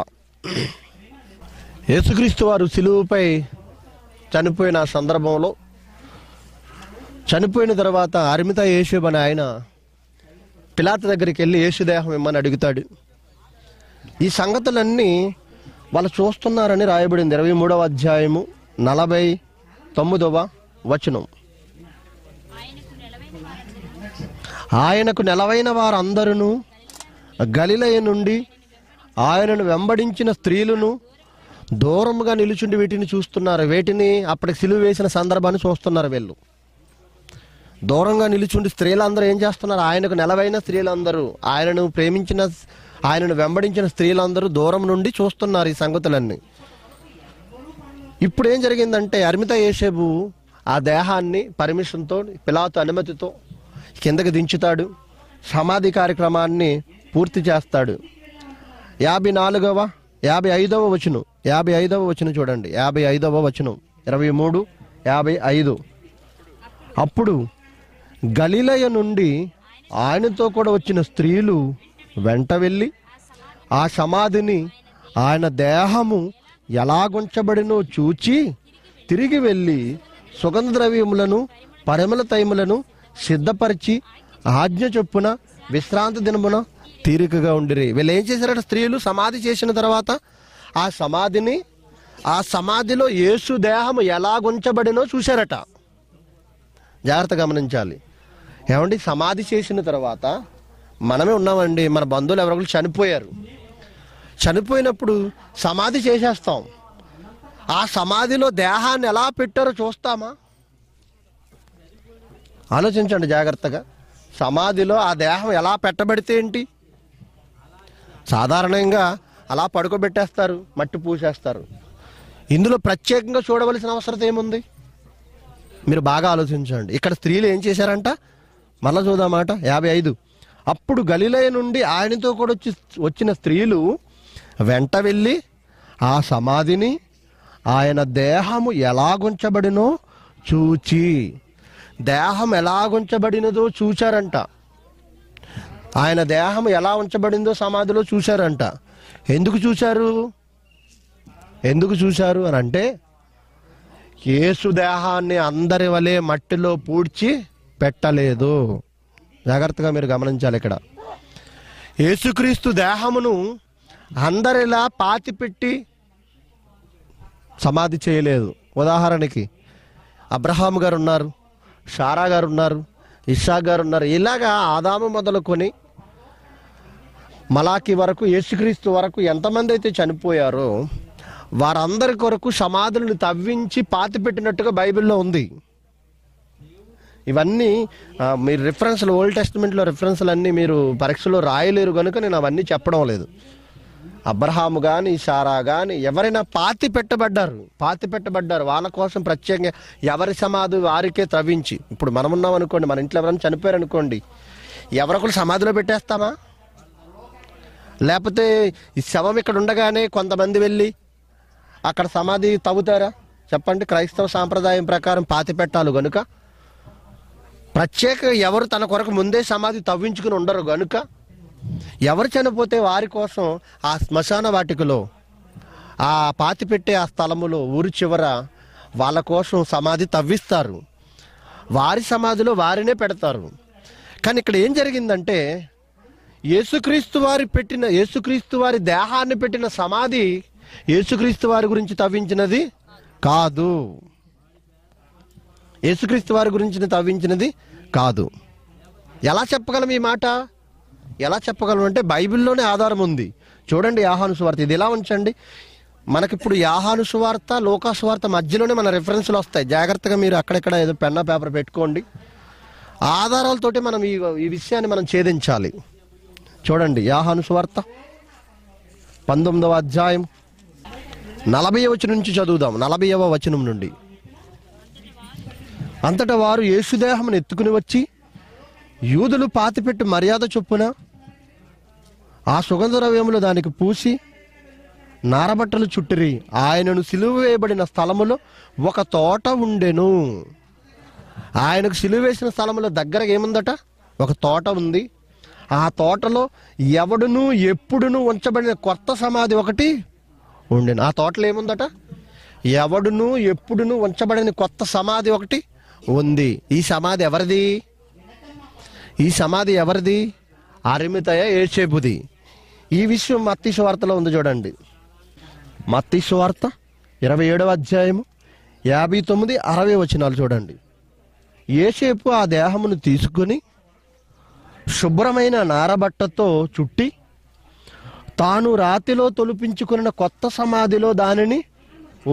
యేసుక్రీస్తు వారు సిలువుపై చనిపోయిన సందర్భంలో చనిపోయిన తర్వాత అరిమిత యేసు యేసుబని ఆయన పిలాత దగ్గరికి వెళ్ళి యేసుదేహం ఇమ్మని అడుగుతాడు ఈ సంగతులన్నీ వాళ్ళు చూస్తున్నారని రాయబడింది ఇరవై మూడవ అధ్యాయము నలభై తొమ్మిదవ వచనం ఆయనకు నెలవైన వారందరూ గలిలయ నుండి ఆయనను వెంబడించిన స్త్రీలను దూరంగా నిలుచుండి వీటిని చూస్తున్నారు వీటిని అప్పటికి సిలువ వేసిన సందర్భాన్ని చూస్తున్నారు వీళ్ళు దూరంగా నిలుచుండి స్త్రీలందరూ ఏం చేస్తున్నారు ఆయనకు నెలవైన స్త్రీలందరూ ఆయనను ప్రేమించిన ఆయనను వెంబడించిన స్త్రీలందరూ దూరం నుండి చూస్తున్నారు ఈ సంగతులన్నీ ఇప్పుడు ఏం జరిగిందంటే అర్మిత యేషేబు ఆ దేహాన్ని పర్మిషన్తో పిలాతో అనుమతితో కిందకి దించుతాడు సమాధి కార్యక్రమాన్ని పూర్తి చేస్తాడు యాభై నాలుగవ యాభై ఐదవ వచనం యాభై ఐదవ వచనం చూడండి యాభై ఐదవ వచనం ఇరవై మూడు యాభై ఐదు అప్పుడు గలిలయ నుండి ఆయనతో కూడా వచ్చిన స్త్రీలు వెంట వెళ్ళి ఆ సమాధిని ఆయన దేహము ఎలాగుంచబడినో చూచి తిరిగి వెళ్ళి సుగంధ ద్రవ్యములను పరిమళ తైములను సిద్ధపరిచి ఆజ్ఞ చొప్పున విశ్రాంతి దినమున తీరికగా ఉండిరి వీళ్ళు ఏం చేశారట స్త్రీలు సమాధి చేసిన తర్వాత ఆ సమాధిని ఆ సమాధిలో యేసు దేహము ఎలా గుంచబడినో చూశారట జాగ్రత్త గమనించాలి ఏమండి సమాధి చేసిన తర్వాత మనమే ఉన్నామండి మన బంధువులు ఎవరొకరు చనిపోయారు చనిపోయినప్పుడు సమాధి చేసేస్తాం ఆ సమాధిలో దేహాన్ని ఎలా పెట్టారో చూస్తామా ఆలోచించండి జాగ్రత్తగా సమాధిలో ఆ దేహం ఎలా పెట్టబడితే ఏంటి సాధారణంగా అలా పడుకోబెట్టేస్తారు మట్టి పూసేస్తారు ఇందులో ప్రత్యేకంగా చూడవలసిన అవసరం ఏముంది మీరు బాగా ఆలోచించండి ఇక్కడ స్త్రీలు ఏం చేశారంట మళ్ళా చూద్దామాట యాభై ఐదు అప్పుడు గలిలయ నుండి ఆయనతో కూడా వచ్చి వచ్చిన స్త్రీలు వెంట వెళ్ళి ఆ సమాధిని ఆయన దేహము ఎలాగుంచబడినో చూచి దేహం ఎలాగుంచబడినదో చూచారంట ఆయన దేహం ఎలా ఉంచబడిందో సమాధిలో చూశారంట ఎందుకు చూశారు ఎందుకు చూశారు అని అంటే యేసు దేహాన్ని అందరి వలె మట్టిలో పూడ్చి పెట్టలేదు జాగ్రత్తగా మీరు గమనించాలి ఇక్కడ యేసుక్రీస్తు దేహమును అందరిలా పాతిపెట్టి సమాధి చేయలేదు ఉదాహరణకి అబ్రహాం గారు ఉన్నారు షారా గారు ఉన్నారు ఇషా గారు ఉన్నారు ఇలాగా ఆదాము మొదలుకొని మలాకి వరకు యేసుక్రీస్తు వరకు ఎంతమంది అయితే చనిపోయారో వారందరి కొరకు సమాధులను తవ్వించి పాతిపెట్టినట్టుగా బైబిల్లో ఉంది ఇవన్నీ మీరు రిఫరెన్స్లు ఓల్డ్ టెస్ట్మెంట్లో రిఫరెన్స్లు అన్నీ మీరు పరీక్షలో రాయలేరు కనుక నేను అవన్నీ చెప్పడం లేదు అబ్రహాము కానీ సారా కానీ ఎవరైనా పాతి పెట్టబడ్డారు పాతి పెట్టబడ్డారు వాళ్ళ కోసం ప్రత్యేకంగా ఎవరి సమాధి వారికే త్రవించి ఇప్పుడు మనం ఉన్నాం అనుకోండి మన ఇంట్లో ఎవరైనా చనిపోయారు అనుకోండి ఎవరొకరు సమాధిలో పెట్టేస్తామా లేకపోతే ఈ శవం ఇక్కడ ఉండగానే కొంతమంది వెళ్ళి అక్కడ సమాధి తవ్వుతారా చెప్పండి క్రైస్తవ సాంప్రదాయం ప్రకారం పాతి పెట్టాలి కనుక ప్రత్యేక ఎవరు తన కొరకు ముందే సమాధి తవ్వించుకుని ఉండరు గనుక ఎవరు చనిపోతే వారి కోసం ఆ శ్మశాన వాటికలో ఆ పాతిపెట్టే ఆ స్థలములో ఊరి చివర వాళ్ళ కోసం సమాధి తవ్విస్తారు వారి సమాధిలో వారినే పెడతారు కానీ ఇక్కడ ఏం జరిగిందంటే యేసుక్రీస్తు వారి పెట్టిన యేసుక్రీస్తు వారి దేహాన్ని పెట్టిన సమాధి యేసుక్రీస్తు వారి గురించి తవ్వించినది కాదు యేసుక్రీస్తు వారి గురించి తవ్వించినది కాదు ఎలా చెప్పగలం ఈ మాట ఎలా చెప్పగలం అంటే బైబిల్లోనే ఆధారం ఉంది చూడండి యాహాను సువార్త ఇది ఎలా ఉంచండి మనకిప్పుడు యాహాను సువార్త లోకా సువార్త మధ్యలోనే మన రెఫరెన్స్లు వస్తాయి జాగ్రత్తగా మీరు అక్కడెక్కడ ఏదో పెన్న పేపర్ పెట్టుకోండి ఆధారాలతోటి మనం ఈ ఈ విషయాన్ని మనం ఛేదించాలి చూడండి యాహాను సువార్త పంతొమ్మిదవ అధ్యాయం నలభై వచనం నుంచి చదువుదాం నలభైవ వచనం నుండి అంతటా వారు యేసుదేహమును ఎత్తుకుని వచ్చి యూదులు పాతిపెట్టు మర్యాద చొప్పున ఆ సుగంధ ద్రవ్యములు దానికి పూసి నారబట్టలు చుట్టిరి ఆయనను సిలువ వేయబడిన స్థలములో ఒక తోట ఉండెను ఆయనకు సిలువు వేసిన స్థలంలో దగ్గరగా ఏముందట ఒక తోట ఉంది ఆ తోటలో ఎవడును ఎప్పుడును ఉంచబడిన కొత్త సమాధి ఒకటి ఉండెను ఆ తోటలో ఏముందట ఎవడును ఎప్పుడును ఉంచబడిన కొత్త సమాధి ఒకటి ఉంది ఈ సమాధి ఎవరిది ఈ సమాధి ఎవరిది అరిమితయ ఏడ్చేపుది ఈ విషయం వార్తలో ఉంది చూడండి వార్త ఇరవై ఏడవ అధ్యాయము యాభై తొమ్మిది అరవై వచనాలు చూడండి ఏసేపు ఆ దేహమును తీసుకుని శుభ్రమైన నారబట్టతో చుట్టి తాను రాతిలో తొలిపించుకున్న కొత్త సమాధిలో దానిని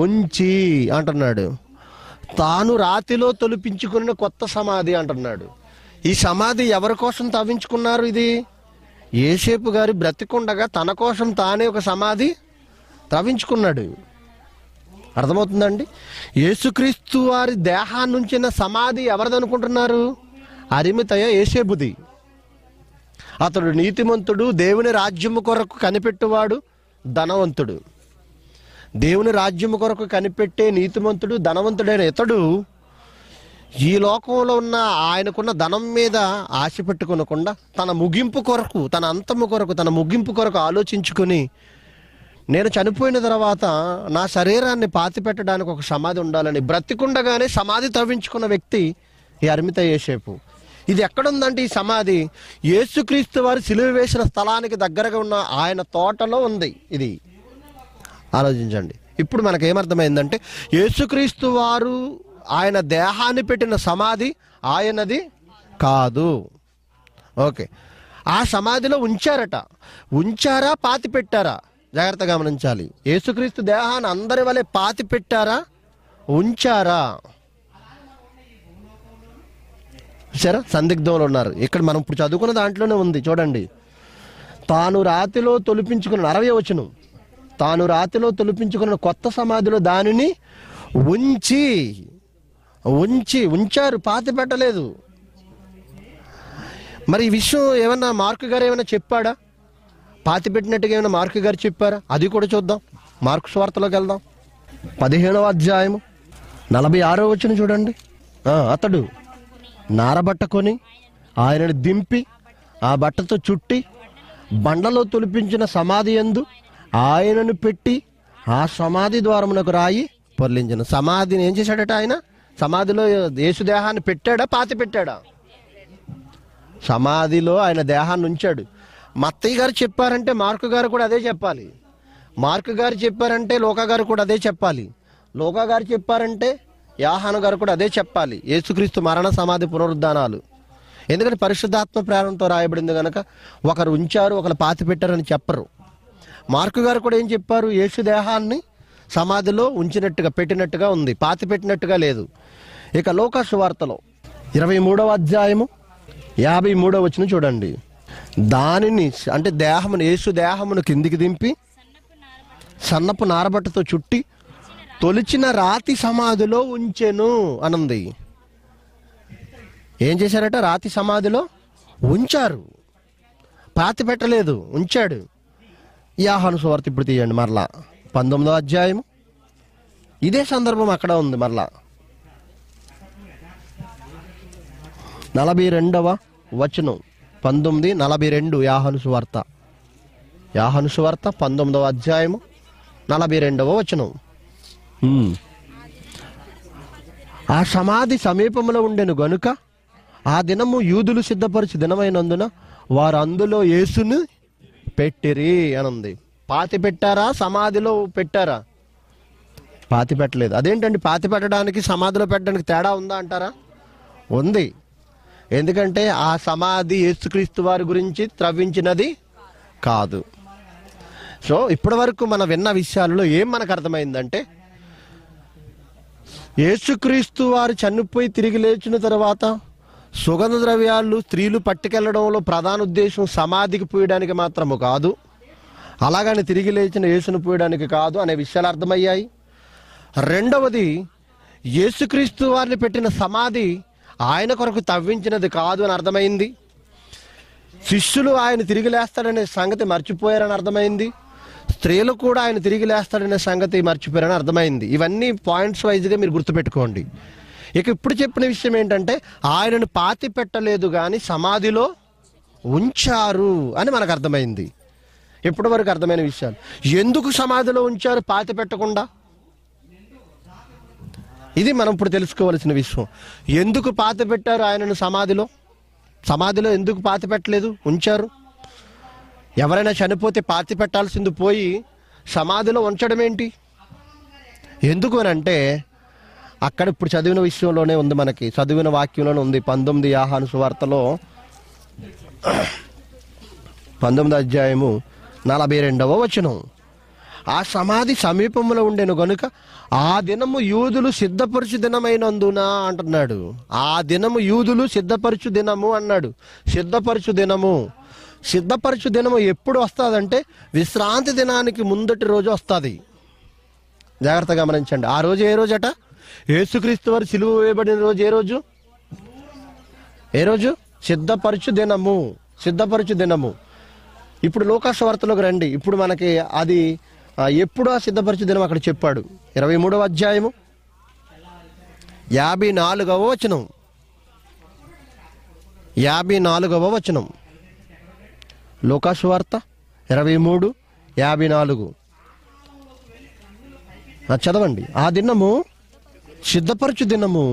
ఉంచి అంటున్నాడు తాను రాతిలో తొలిపించుకున్న కొత్త సమాధి అంటున్నాడు ఈ సమాధి ఎవరి కోసం తవ్వించుకున్నారు ఇది ఏసేపు గారి బ్రతికుండగా తన కోసం తానే ఒక సమాధి తవ్వించుకున్నాడు అర్థమవుతుందండి యేసుక్రీస్తు వారి దేహాన్నించి నుంచిన సమాధి ఎవరిదనుకుంటున్నారు అరిమితయ ఏసేపుది అతడు నీతిమంతుడు దేవుని రాజ్యము కొరకు కనిపెట్టువాడు ధనవంతుడు దేవుని రాజ్యము కొరకు కనిపెట్టే నీతిమంతుడు ధనవంతుడైన ఇతడు ఈ లోకంలో ఉన్న ఆయనకున్న ధనం మీద ఆశ పెట్టుకునకుండా తన ముగింపు కొరకు తన అంతము కొరకు తన ముగింపు కొరకు ఆలోచించుకొని నేను చనిపోయిన తర్వాత నా శరీరాన్ని పాతి పెట్టడానికి ఒక సమాధి ఉండాలని బ్రతికుండగానే సమాధి తవ్వించుకున్న వ్యక్తి ఈ అర్మిత ఏసేపు ఇది ఎక్కడుందంటే ఈ సమాధి యేసుక్రీస్తు వారి సిలువ వేసిన స్థలానికి దగ్గరగా ఉన్న ఆయన తోటలో ఉంది ఇది ఆలోచించండి ఇప్పుడు మనకు ఏమర్థమైందంటే యేసుక్రీస్తు వారు ఆయన దేహాన్ని పెట్టిన సమాధి ఆయనది కాదు ఓకే ఆ సమాధిలో ఉంచారట ఉంచారా పాతి పెట్టారా జాగ్రత్త గమనించాలి యేసుక్రీస్తు దేహాన్ని అందరి వలె పాతి పెట్టారా ఉంచారా సరే సందిగ్ధంలో ఉన్నారు ఇక్కడ మనం ఇప్పుడు చదువుకున్న దాంట్లోనే ఉంది చూడండి తాను రాతిలో తొలిపించుకున్న అరవై వచనం తాను రాతిలో తొలిపించుకున్న కొత్త సమాధిలో దానిని ఉంచి ఉంచి ఉంచారు పాతి పెట్టలేదు మరి ఈ విషయం ఏమన్నా మార్కు గారు ఏమైనా చెప్పాడా పాతి పెట్టినట్టుగా ఏమైనా మార్కు గారు చెప్పారా అది కూడా చూద్దాం మార్కు స్వార్థలోకి వెళ్దాం పదిహేనవ అధ్యాయము నలభై ఆరో వచ్చిన చూడండి అతడు నారబట్ట కొని ఆయనను దింపి ఆ బట్టతో చుట్టి బండలో తొలిపించిన సమాధి ఎందు ఆయనను పెట్టి ఆ సమాధి ద్వారమునకు రాయి పొర్లించను సమాధిని ఏం చేశాడట ఆయన సమాధిలో దేహాన్ని పెట్టాడా పాతి పెట్టాడా సమాధిలో ఆయన దేహాన్ని ఉంచాడు మత్తయ్య గారు చెప్పారంటే మార్కు గారు కూడా అదే చెప్పాలి మార్కు గారు చెప్పారంటే లోకా గారు కూడా అదే చెప్పాలి లోకా గారు చెప్పారంటే యాహాను గారు కూడా అదే చెప్పాలి యేసుక్రీస్తు మరణ సమాధి పునరుద్ధానాలు ఎందుకంటే పరిశుద్ధాత్మ ప్రేరణతో రాయబడింది కనుక ఒకరు ఉంచారు ఒకరు పాతి పెట్టారని చెప్పరు మార్కు గారు కూడా ఏం చెప్పారు యేసు దేహాన్ని సమాధిలో ఉంచినట్టుగా పెట్టినట్టుగా ఉంది పాతి పెట్టినట్టుగా లేదు ఇక లోకాసు వార్తలో ఇరవై మూడవ అధ్యాయము యాభై మూడవ వచ్చిన చూడండి దానిని అంటే దేహమును యేసు దేహమును కిందికి దింపి సన్నపు నారబట్టతో చుట్టి తొలిచిన రాతి సమాధిలో ఉంచెను అనంది ఏం చేశారట రాతి సమాధిలో ఉంచారు పాతి పెట్టలేదు ఉంచాడు యాహాను సువార్త ఇప్పుడు తీయండి మరలా పంతొమ్మిదో అధ్యాయం ఇదే సందర్భం అక్కడ ఉంది మరలా నలభై రెండవ వచనం పంతొమ్మిది నలభై రెండు యాహను సువార్త యాహను సువార్త పంతొమ్మిదవ అధ్యాయము నలభై రెండవ వచనం ఆ సమాధి సమీపంలో ఉండెను గనుక ఆ దినము యూదులు సిద్ధపరిచి దినమైనందున వారు అందులో యేసును పెట్టిరి అని ఉంది పాతి పెట్టారా సమాధిలో పెట్టారా పాతి పెట్టలేదు అదేంటండి పాతి పెట్టడానికి సమాధిలో పెట్టడానికి తేడా ఉందా అంటారా ఉంది ఎందుకంటే ఆ సమాధి యేసుక్రీస్తు వారి గురించి త్రవ్వించినది కాదు సో ఇప్పటి వరకు మనం విన్న విషయాలలో ఏం మనకు అర్థమైందంటే యేసుక్రీస్తు వారు చనిపోయి తిరిగి లేచిన తర్వాత సుగంధ ద్రవ్యాలు స్త్రీలు పట్టుకెళ్లడంలో ప్రధాన ఉద్దేశం సమాధికి పూయడానికి మాత్రము కాదు అలాగని తిరిగి లేచిన యేసును పూయడానికి కాదు అనే విషయాలు అర్థమయ్యాయి రెండవది యేసుక్రీస్తు వారిని పెట్టిన సమాధి ఆయన కొరకు తవ్వించినది కాదు అని అర్థమైంది శిష్యులు ఆయన తిరిగి లేస్తాడనే సంగతి మర్చిపోయారని అర్థమైంది స్త్రీలు కూడా ఆయన తిరిగి లేస్తాడనే సంగతి మర్చిపోయారని అర్థమైంది ఇవన్నీ పాయింట్స్ వైజ్గా మీరు గుర్తుపెట్టుకోండి ఇక ఇప్పుడు చెప్పిన విషయం ఏంటంటే ఆయనను పాతి పెట్టలేదు కానీ సమాధిలో ఉంచారు అని మనకు అర్థమైంది ఇప్పటి వరకు అర్థమైన విషయాలు ఎందుకు సమాధిలో ఉంచారు పాతి పెట్టకుండా ఇది మనం ఇప్పుడు తెలుసుకోవాల్సిన విషయం ఎందుకు పాత పెట్టారు ఆయనను సమాధిలో సమాధిలో ఎందుకు పాతి పెట్టలేదు ఉంచారు ఎవరైనా చనిపోతే పాతి పెట్టాల్సింది పోయి సమాధిలో ఉంచడం ఏంటి ఎందుకు అని అంటే అక్కడ ఇప్పుడు చదివిన విషయంలోనే ఉంది మనకి చదివిన వాక్యంలోనే ఉంది పంతొమ్మిది ఆహాను సువార్తలో పంతొమ్మిది అధ్యాయము నలభై రెండవ వచనం ఆ సమాధి సమీపంలో ఉండేను గనుక ఆ దినము యూదులు సిద్ధపరచు దినమైనందున అంటున్నాడు ఆ దినము యూదులు సిద్ధపరచు దినము అన్నాడు సిద్ధపరచు దినము సిద్ధపరచు దినము ఎప్పుడు వస్తుందంటే విశ్రాంతి దినానికి ముందటి రోజు వస్తుంది జాగ్రత్త గమనించండి ఆ రోజు ఏ రోజు అట యేసుక్రీస్తు వారు సిలువ వేయబడిన రోజు ఏ రోజు ఏ రోజు సిద్ధపరచు దినము సిద్ధపరచు దినము ఇప్పుడు లోకాస్వార్తలోకి రండి ఇప్పుడు మనకి అది ఎప్పుడు ఆ సిద్ధపరచు దినం అక్కడ చెప్పాడు ఇరవై మూడవ అధ్యాయము యాభై నాలుగవ వచనం యాభై నాలుగవ వచనం లోకాసువార్త ఇరవై మూడు యాభై నాలుగు చదవండి ఆ దినము సిద్ధపరచు దినము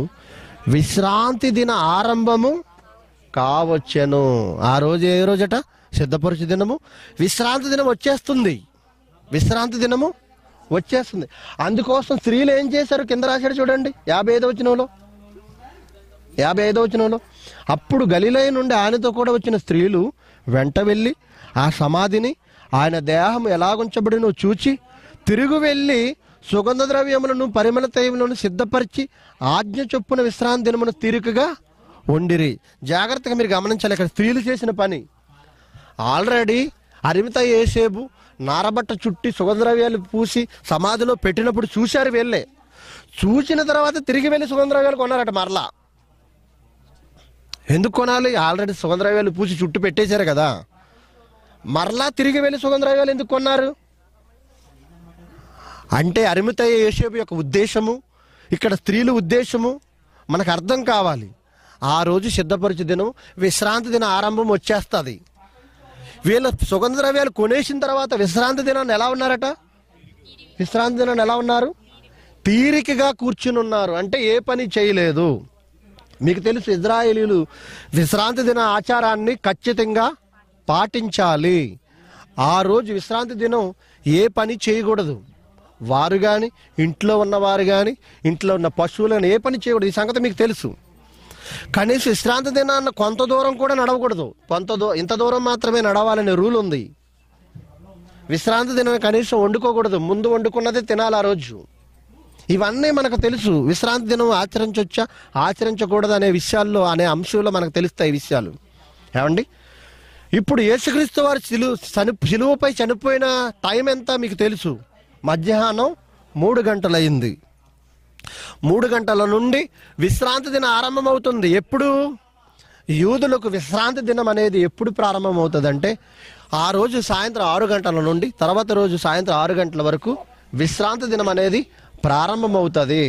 విశ్రాంతి దిన ఆరంభము కావచ్చను ఆ రోజు ఏ రోజట సిద్ధపరచు దినము విశ్రాంతి దినం వచ్చేస్తుంది విశ్రాంతి దినము వచ్చేస్తుంది అందుకోసం స్త్రీలు ఏం చేశారు కింద రాశాడు చూడండి యాభై ఐదో వచ్చినంలో యాభై ఐదో వచ్చినంలో అప్పుడు గలిలయ నుండి ఆయనతో కూడా వచ్చిన స్త్రీలు వెంట వెళ్ళి ఆ సమాధిని ఆయన దేహం ఎలాగుంచబడినో చూచి తిరుగు వెళ్ళి సుగంధ ద్రవ్యములను పరిమళ తైవులను సిద్ధపరిచి ఆజ్ఞ చొప్పున విశ్రాంతి దినమును తీరికగా ఉండిరి జాగ్రత్తగా మీరు గమనించాలి ఇక్కడ స్త్రీలు చేసిన పని ఆల్రెడీ అరిమిత ఏసేపు నారబట్ట చుట్టి సుగంధ ద్రవ్యాలు పూసి సమాధిలో పెట్టినప్పుడు చూశారు వెళ్ళే చూసిన తర్వాత తిరిగి వెళ్ళి సుగంధ ద్రవ్యాలు కొన్నారట మరలా ఎందుకు కొనాలి ఆల్రెడీ సుగంధ ద్రవ్యాలు పూసి చుట్టు పెట్టేశారు కదా మరలా తిరిగి వెళ్ళి సుగంధ ద్రవ్యాలు ఎందుకు కొన్నారు అంటే అరిమితయ్య యేసేపు యొక్క ఉద్దేశము ఇక్కడ స్త్రీల ఉద్దేశము మనకు అర్థం కావాలి ఆ రోజు సిద్ధపరిచి దినం విశ్రాంతి దిన ఆరంభం వచ్చేస్తుంది వీళ్ళ సుగంధ ద్రవ్యాలు కొనేసిన తర్వాత విశ్రాంతి దినాన్ని ఎలా ఉన్నారట విశ్రాంతి దినాన్ని ఎలా ఉన్నారు తీరికగా కూర్చుని ఉన్నారు అంటే ఏ పని చేయలేదు మీకు తెలుసు ఇజ్రాయేలీలు విశ్రాంతి దిన ఆచారాన్ని ఖచ్చితంగా పాటించాలి ఆ రోజు విశ్రాంతి దినం ఏ పని చేయకూడదు వారు కానీ ఇంట్లో ఉన్నవారు కానీ ఇంట్లో ఉన్న పశువులు కానీ ఏ పని చేయకూడదు ఈ సంగతి మీకు తెలుసు కనీసం విశ్రాంతి దినాన్న కొంత దూరం కూడా నడవకూడదు కొంత దూ ఇంత దూరం మాత్రమే నడవాలనే రూల్ ఉంది విశ్రాంతి దినాన్ని కనీసం వండుకోకూడదు ముందు వండుకున్నదే తినాలి ఆ రోజు ఇవన్నీ మనకు తెలుసు విశ్రాంతి దినం ఆచరించవచ్చా ఆచరించకూడదు అనే విషయాల్లో అనే అంశంలో మనకు తెలుస్తాయి విషయాలు ఏమండి ఇప్పుడు యేసుక్రీస్తు వారు సిలువ చని సిలువపై చనిపోయిన టైం ఎంత మీకు తెలుసు మధ్యాహ్నం మూడు గంటలయ్యింది మూడు గంటల నుండి విశ్రాంతి దినం ఆరంభమవుతుంది ఎప్పుడు యూదులకు విశ్రాంతి దినం అనేది ఎప్పుడు ప్రారంభమవుతుందంటే ఆ రోజు సాయంత్రం ఆరు గంటల నుండి తర్వాత రోజు సాయంత్రం ఆరు గంటల వరకు విశ్రాంతి దినం అనేది ప్రారంభమవుతుంది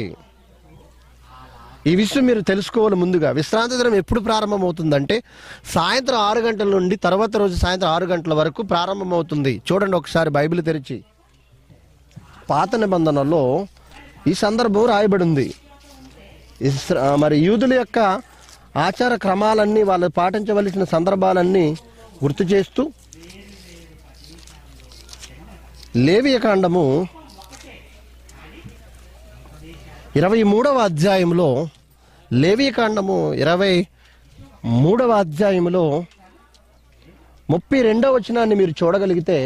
ఈ విషయం మీరు తెలుసుకోవాలి ముందుగా విశ్రాంతి దినం ఎప్పుడు ప్రారంభమవుతుందంటే సాయంత్రం ఆరు గంటల నుండి తర్వాత రోజు సాయంత్రం ఆరు గంటల వరకు ప్రారంభమవుతుంది చూడండి ఒకసారి బైబిల్ తెరిచి పాత నిబంధనలో ఈ సందర్భం రాయబడి ఉంది మరి యూదుల యొక్క ఆచార క్రమాలన్నీ వాళ్ళు పాటించవలసిన సందర్భాలన్నీ గుర్తు చేస్తూ లేవియకాండము ఇరవై మూడవ అధ్యాయంలో లేవియకాండము ఇరవై మూడవ అధ్యాయంలో ముప్పై రెండవ వచనాన్ని మీరు చూడగలిగితే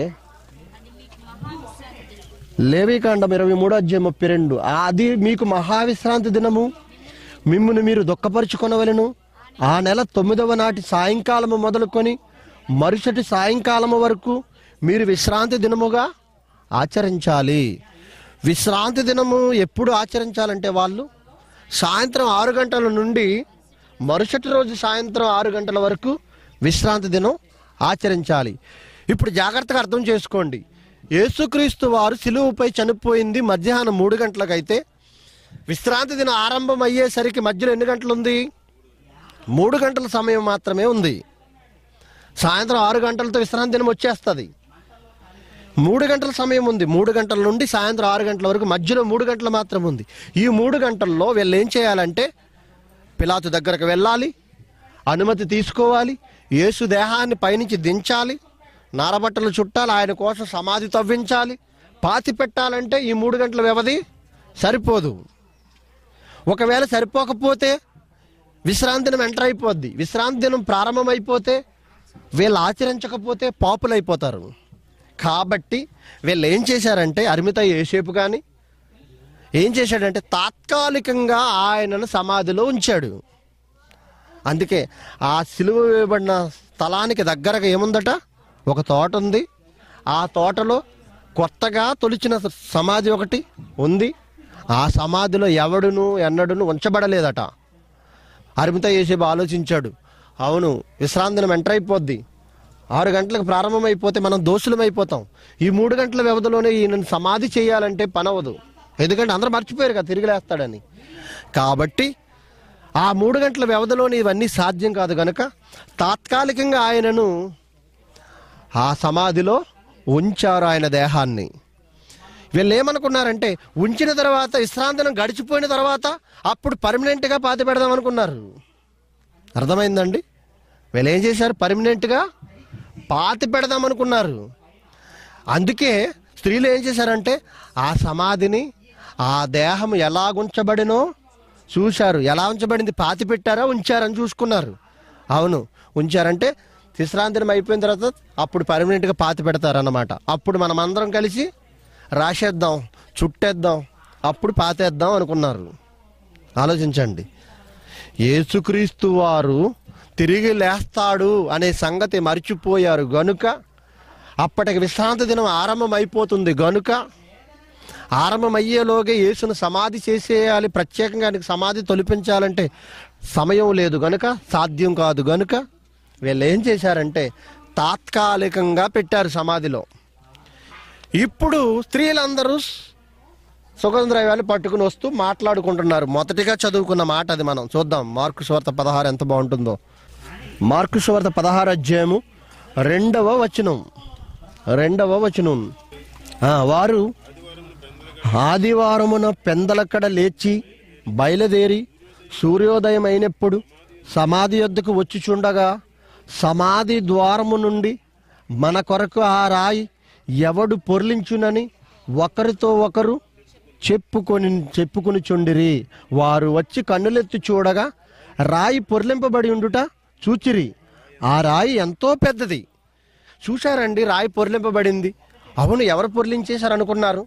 లేవికాండం ఇరవై మూడో అధ్యాయం ముప్పై రెండు అది మీకు మహావిశ్రాంతి దినము మిమ్మల్ని మీరు దుఃఖపరుచుకునవలను ఆ నెల తొమ్మిదవ నాటి సాయంకాలము మొదలుకొని మరుసటి సాయంకాలము వరకు మీరు విశ్రాంతి దినముగా ఆచరించాలి విశ్రాంతి దినము ఎప్పుడు ఆచరించాలంటే వాళ్ళు సాయంత్రం ఆరు గంటల నుండి మరుసటి రోజు సాయంత్రం ఆరు గంటల వరకు విశ్రాంతి దినం ఆచరించాలి ఇప్పుడు జాగ్రత్తగా అర్థం చేసుకోండి యేసుక్రీస్తు వారు సిలువుపై చనిపోయింది మధ్యాహ్నం మూడు గంటలకైతే విశ్రాంతి దినం ఆరంభం అయ్యేసరికి మధ్యలో ఎన్ని గంటలు ఉంది మూడు గంటల సమయం మాత్రమే ఉంది సాయంత్రం ఆరు గంటలతో విశ్రాంతి దినం వచ్చేస్తుంది మూడు గంటల సమయం ఉంది మూడు గంటల నుండి సాయంత్రం ఆరు గంటల వరకు మధ్యలో మూడు గంటలు మాత్రం ఉంది ఈ మూడు గంటల్లో వీళ్ళు ఏం చేయాలంటే పిలాతు దగ్గరకు వెళ్ళాలి అనుమతి తీసుకోవాలి యేసు దేహాన్ని పైనుంచి దించాలి నారబట్టలు చుట్టాలి ఆయన కోసం సమాధి తవ్వించాలి పాతి పెట్టాలంటే ఈ మూడు గంటల వ్యవధి సరిపోదు ఒకవేళ సరిపోకపోతే విశ్రాంతి దినం ఎంటర్ అయిపోద్ది విశ్రాంతి దినం ప్రారంభమైపోతే వీళ్ళు ఆచరించకపోతే పాపులైపోతారు కాబట్టి వీళ్ళు ఏం చేశారంటే అరిమిత ఏసేపు కానీ ఏం చేశాడంటే తాత్కాలికంగా ఆయనను సమాధిలో ఉంచాడు అందుకే ఆ సిలువ వేయబడిన స్థలానికి దగ్గరగా ఏముందట ఒక తోట ఉంది ఆ తోటలో కొత్తగా తొలిచిన సమాధి ఒకటి ఉంది ఆ సమాధిలో ఎవడును ఎన్నడును ఉంచబడలేదట అరిమిత యేసేపు ఆలోచించాడు అవును విశ్రాంతి వెంటర్ ఎంటర్ అయిపోద్ది ఆరు గంటలకు ప్రారంభమైపోతే మనం దోషులమైపోతాం ఈ మూడు గంటల వ్యవధిలోనే ఈయనను సమాధి చేయాలంటే పనవదు ఎందుకంటే అందరూ మర్చిపోయారు కదా తిరిగిలేస్తాడని కాబట్టి ఆ మూడు గంటల వ్యవధిలోనే ఇవన్నీ సాధ్యం కాదు కనుక తాత్కాలికంగా ఆయనను ఆ సమాధిలో ఉంచారు ఆయన దేహాన్ని వీళ్ళు ఏమనుకున్నారంటే ఉంచిన తర్వాత విశ్రాంతనం గడిచిపోయిన తర్వాత అప్పుడు పర్మనెంట్గా పాతి పెడదాం అనుకున్నారు అర్థమైందండి వీళ్ళు ఏం చేశారు పర్మనెంట్గా పాతి పెడదాం అనుకున్నారు అందుకే స్త్రీలు ఏం చేశారంటే ఆ సమాధిని ఆ దేహం ఎలా ఉంచబడినో చూశారు ఎలా ఉంచబడింది పాతి పెట్టారా ఉంచారని చూసుకున్నారు అవును ఉంచారంటే విశ్రాంతిని అయిపోయిన తర్వాత అప్పుడు పర్మనెంట్గా పాతి పెడతారన్నమాట అప్పుడు మనమందరం కలిసి రాసేద్దాం చుట్టేద్దాం అప్పుడు పాతేద్దాం అనుకున్నారు ఆలోచించండి యేసుక్రీస్తు వారు తిరిగి లేస్తాడు అనే సంగతి మర్చిపోయారు గనుక అప్పటికి విశ్రాంతి దినం ఆరంభమైపోతుంది గనుక ఆరంభమయ్యేలోగే యేసును సమాధి చేసేయాలి ప్రత్యేకంగా ఆయనకు సమాధి తొలిపించాలంటే సమయం లేదు గనుక సాధ్యం కాదు గనుక వీళ్ళు ఏం చేశారంటే తాత్కాలికంగా పెట్టారు సమాధిలో ఇప్పుడు స్త్రీలందరూ సుగంధ ద్రవ్యాలు పట్టుకుని వస్తూ మాట్లాడుకుంటున్నారు మొదటిగా చదువుకున్న మాట అది మనం చూద్దాం మార్కు సువార్త పదహారు ఎంత బాగుంటుందో మార్కు సువార్త పదహారు అధ్యాయము రెండవ వచనం రెండవ వచనం వారు ఆదివారమున పెందలక్కడ లేచి బయలుదేరి సూర్యోదయం అయినప్పుడు సమాధి యొద్దకు వచ్చి చూడగా సమాధి ద్వారము నుండి మన కొరకు ఆ రాయి ఎవడు పొర్లించునని ఒకరితో ఒకరు చెప్పుకొని చెప్పుకుని చుండిరి వారు వచ్చి కన్నులెత్తి చూడగా రాయి పొర్లింపబడి ఉండుట చూచిరి ఆ రాయి ఎంతో పెద్దది చూశారండి రాయి పొర్లింపబడింది అవును ఎవరు పొర్లించేశారు అనుకున్నారు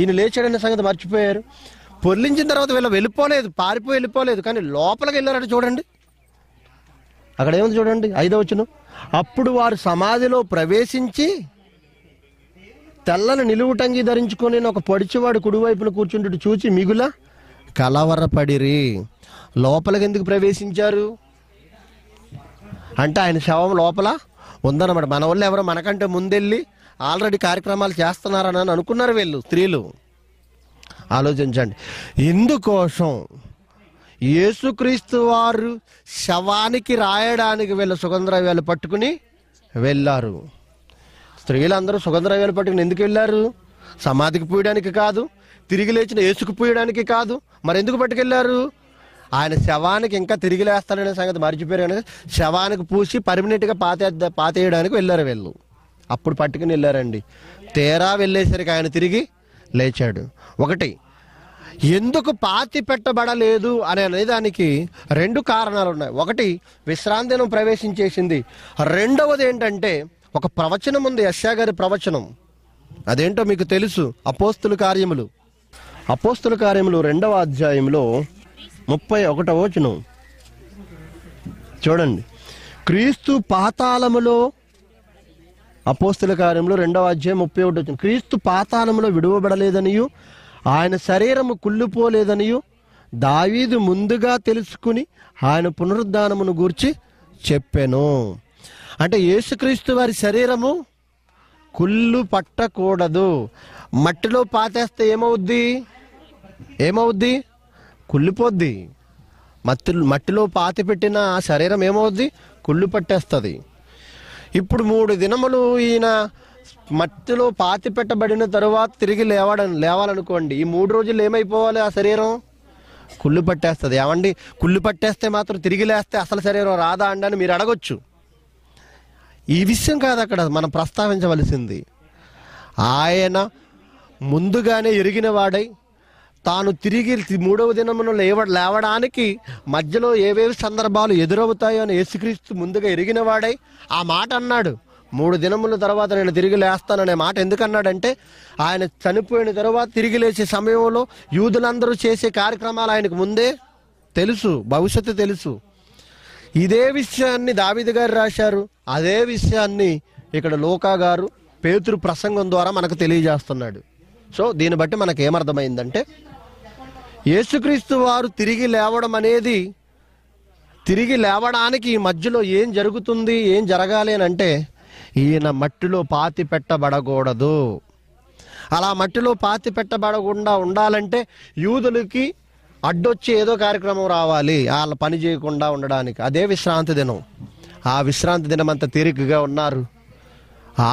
ఈయన లేచాడనే సంగతి మర్చిపోయారు పొర్లించిన తర్వాత వీళ్ళు వెళ్ళిపోలేదు పారిపోయి వెళ్ళిపోలేదు కానీ లోపలికి వెళ్ళారట చూడండి అక్కడ ఏముంది చూడండి ఐదో వచ్చిన అప్పుడు వారు సమాధిలో ప్రవేశించి తెల్లని నిలువుటంగి ధరించుకొని ఒక పొడిచివాడు కుడివైపున కూర్చుంటు చూచి మిగుల కలవరపడిరి లోపలికి ఎందుకు ప్రవేశించారు అంటే ఆయన శవం లోపల ఉందన్నమాట మన వాళ్ళు ఎవరో మనకంటే ముందెళ్ళి ఆల్రెడీ కార్యక్రమాలు చేస్తున్నారని అనుకున్నారు వీళ్ళు స్త్రీలు ఆలోచించండి ఎందుకోసం యేసుక్రీస్తు వారు శవానికి రాయడానికి వీళ్ళ ద్రవ్యాలు పట్టుకుని వెళ్ళారు స్త్రీలందరూ ద్రవ్యాలు పట్టుకుని ఎందుకు వెళ్ళారు సమాధికి పోయడానికి కాదు తిరిగి లేచిన ఏసుకు పోయడానికి కాదు మరెందుకు పట్టుకెళ్ళారు ఆయన శవానికి ఇంకా తిరిగి లేస్తాడనే సంగతి మర్చిపోయారు కానీ శవానికి పూసి పర్మినెంట్గా పాతే పాతేయడానికి వెళ్ళారు వీళ్ళు అప్పుడు పట్టుకుని వెళ్ళారండి తేరా వెళ్ళేసరికి ఆయన తిరిగి లేచాడు ఒకటి ఎందుకు పాతి పెట్టబడలేదు అనే అనేదానికి రెండు కారణాలు ఉన్నాయి ఒకటి విశ్రాంతి ప్రవేశించేసింది రెండవది ఏంటంటే ఒక ప్రవచనం ఉంది యశ్యా గారి ప్రవచనం అదేంటో మీకు తెలుసు అపోస్తుల కార్యములు అపోస్తుల కార్యములు రెండవ అధ్యాయంలో ముప్పై ఒకటవ వచనం చూడండి క్రీస్తు పాతాళములో అపోస్తుల కార్యములు రెండవ అధ్యాయం ముప్పై ఒకటి వచ్చింది క్రీస్తు పాతాళములో విడువబడలేదనియు ఆయన శరీరము కుళ్ళిపోలేదనియు దావీదు ముందుగా తెలుసుకుని ఆయన పునరుద్ధానమును గూర్చి చెప్పాను అంటే యేసుక్రీస్తు వారి శరీరము కుళ్ళు పట్టకూడదు మట్టిలో పాతేస్తే ఏమవుద్ది ఏమవుద్ది కుళ్ళిపోద్ది మట్టి మట్టిలో పాతి పెట్టిన ఆ శరీరం ఏమవుద్ది కుళ్ళు పట్టేస్తుంది ఇప్పుడు మూడు దినములు ఈయన మట్టిలో పాతి పెట్టబడిన తరువాత తిరిగి లేవడం లేవాలనుకోండి ఈ మూడు రోజులు ఏమైపోవాలి ఆ శరీరం కుళ్ళు పట్టేస్తుంది ఏమండి కుళ్ళు పట్టేస్తే మాత్రం తిరిగి లేస్తే అసలు శరీరం రాదా అండి అని మీరు అడగొచ్చు ఈ విషయం కాదు అక్కడ మనం ప్రస్తావించవలసింది ఆయన ముందుగానే ఎరిగిన వాడై తాను తిరిగి మూడవ దినమున లేవ లేవడానికి మధ్యలో ఏవేవి సందర్భాలు ఎదురవుతాయో అని యేసుక్రీస్తు ముందుగా ఎరిగిన వాడై ఆ మాట అన్నాడు మూడు దినముల తర్వాత నేను తిరిగి లేస్తాననే మాట ఎందుకన్నాడంటే ఆయన చనిపోయిన తర్వాత తిరిగి లేచే సమయంలో యూదులందరూ చేసే కార్యక్రమాలు ఆయనకు ముందే తెలుసు భవిష్యత్తు తెలుసు ఇదే విషయాన్ని దావిద గారు రాశారు అదే విషయాన్ని ఇక్కడ లోకా గారు పేతురు ప్రసంగం ద్వారా మనకు తెలియజేస్తున్నాడు సో దీన్ని బట్టి మనకు ఏమర్థమైందంటే యేసుక్రీస్తు వారు తిరిగి లేవడం అనేది తిరిగి లేవడానికి మధ్యలో ఏం జరుగుతుంది ఏం జరగాలి అని అంటే ఈయన మట్టిలో పాతి పెట్టబడకూడదు అలా మట్టిలో పాతి పెట్టబడకుండా ఉండాలంటే యూదులకి అడ్డొచ్చి ఏదో కార్యక్రమం రావాలి వాళ్ళ పని చేయకుండా ఉండడానికి అదే విశ్రాంతి దినం ఆ విశ్రాంతి దినం అంత తీరికగా ఉన్నారు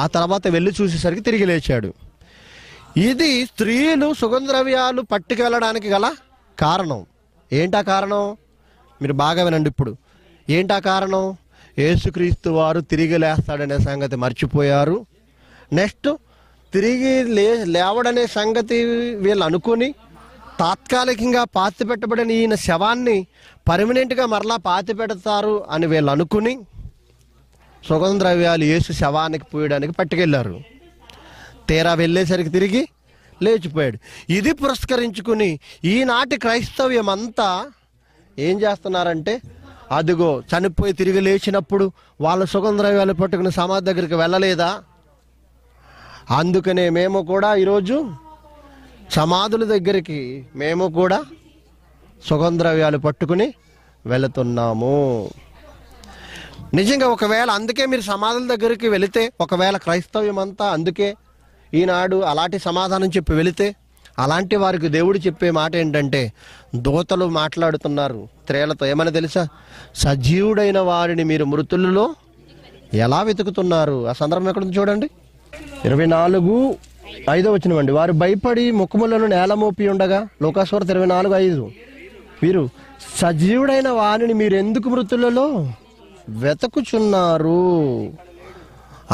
ఆ తర్వాత వెళ్ళి చూసేసరికి తిరిగి లేచాడు ఇది స్త్రీలు సుగంధ ద్రవ్యాలు పట్టుకెళ్ళడానికి గల కారణం ఏంటా కారణం మీరు బాగా వినండి ఇప్పుడు ఏంటా కారణం యేసుక్రీస్తు వారు తిరిగి లేస్తాడనే సంగతి మర్చిపోయారు నెక్స్ట్ తిరిగి లే లేవడనే సంగతి వీళ్ళు అనుకుని తాత్కాలికంగా పాతి పెట్టబడిన ఈయన శవాన్ని పర్మనెంట్గా మరలా పాతి పెడతారు అని వీళ్ళు అనుకుని సుగంధ ద్రవ్యాలు యేసు శవానికి పోయడానికి పట్టుకెళ్ళారు తీరా వెళ్ళేసరికి తిరిగి లేచిపోయాడు ఇది పురస్కరించుకుని ఈనాటి క్రైస్తవ్యం అంతా ఏం చేస్తున్నారంటే అదిగో చనిపోయి తిరిగి లేచినప్పుడు వాళ్ళ సుగంధ పట్టుకుని సమాధి దగ్గరికి వెళ్ళలేదా అందుకనే మేము కూడా ఈరోజు సమాధుల దగ్గరికి మేము కూడా సుగంధ పట్టుకుని వెళుతున్నాము నిజంగా ఒకవేళ అందుకే మీరు సమాధుల దగ్గరికి వెళితే ఒకవేళ క్రైస్తవ్యం అంతా అందుకే ఈనాడు అలాంటి సమాధానం చెప్పి వెళితే అలాంటి వారికి దేవుడు చెప్పే మాట ఏంటంటే దూతలు మాట్లాడుతున్నారు త్రేలతో ఏమని తెలుసా సజీవుడైన వారిని మీరు మృతులలో ఎలా వెతుకుతున్నారు ఆ సందర్భం ఎక్కడ చూడండి ఇరవై నాలుగు ఐదో అండి వారు భయపడి ముఖములను నేలమోపి ఉండగా లోకాశ్వరత ఇరవై నాలుగు ఐదు వీరు సజీవుడైన వారిని మీరు ఎందుకు మృతులలో వెతుకుచున్నారు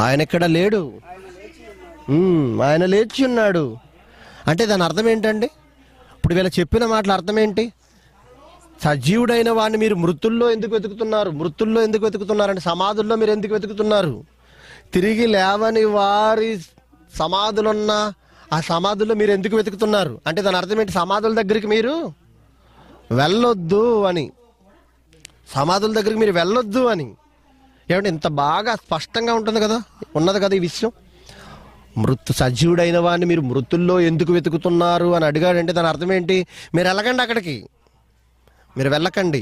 ఆయన ఇక్కడ లేడు ఆయన లేచి ఉన్నాడు అంటే దాని అర్థం ఏంటండి ఇప్పుడు వీళ్ళ చెప్పిన మాటలు అర్థం ఏంటి సజీవుడైన వాడిని మీరు మృతుల్లో ఎందుకు వెతుకుతున్నారు మృతుల్లో ఎందుకు వెతుకుతున్నారంటే సమాధుల్లో మీరు ఎందుకు వెతుకుతున్నారు తిరిగి లేవని వారి సమాధులున్న ఆ సమాధుల్లో మీరు ఎందుకు వెతుకుతున్నారు అంటే దాని అర్థం ఏంటి సమాధుల దగ్గరికి మీరు వెళ్ళొద్దు అని సమాధుల దగ్గరికి మీరు వెళ్ళొద్దు అని ఏమంటే ఇంత బాగా స్పష్టంగా ఉంటుంది కదా ఉన్నది కదా ఈ విషయం మృతు సజీవుడైన వాడిని మీరు మృతుల్లో ఎందుకు వెతుకుతున్నారు అని అడిగాడంటే దాని అర్థం ఏంటి మీరు వెళ్ళకండి అక్కడికి మీరు వెళ్ళకండి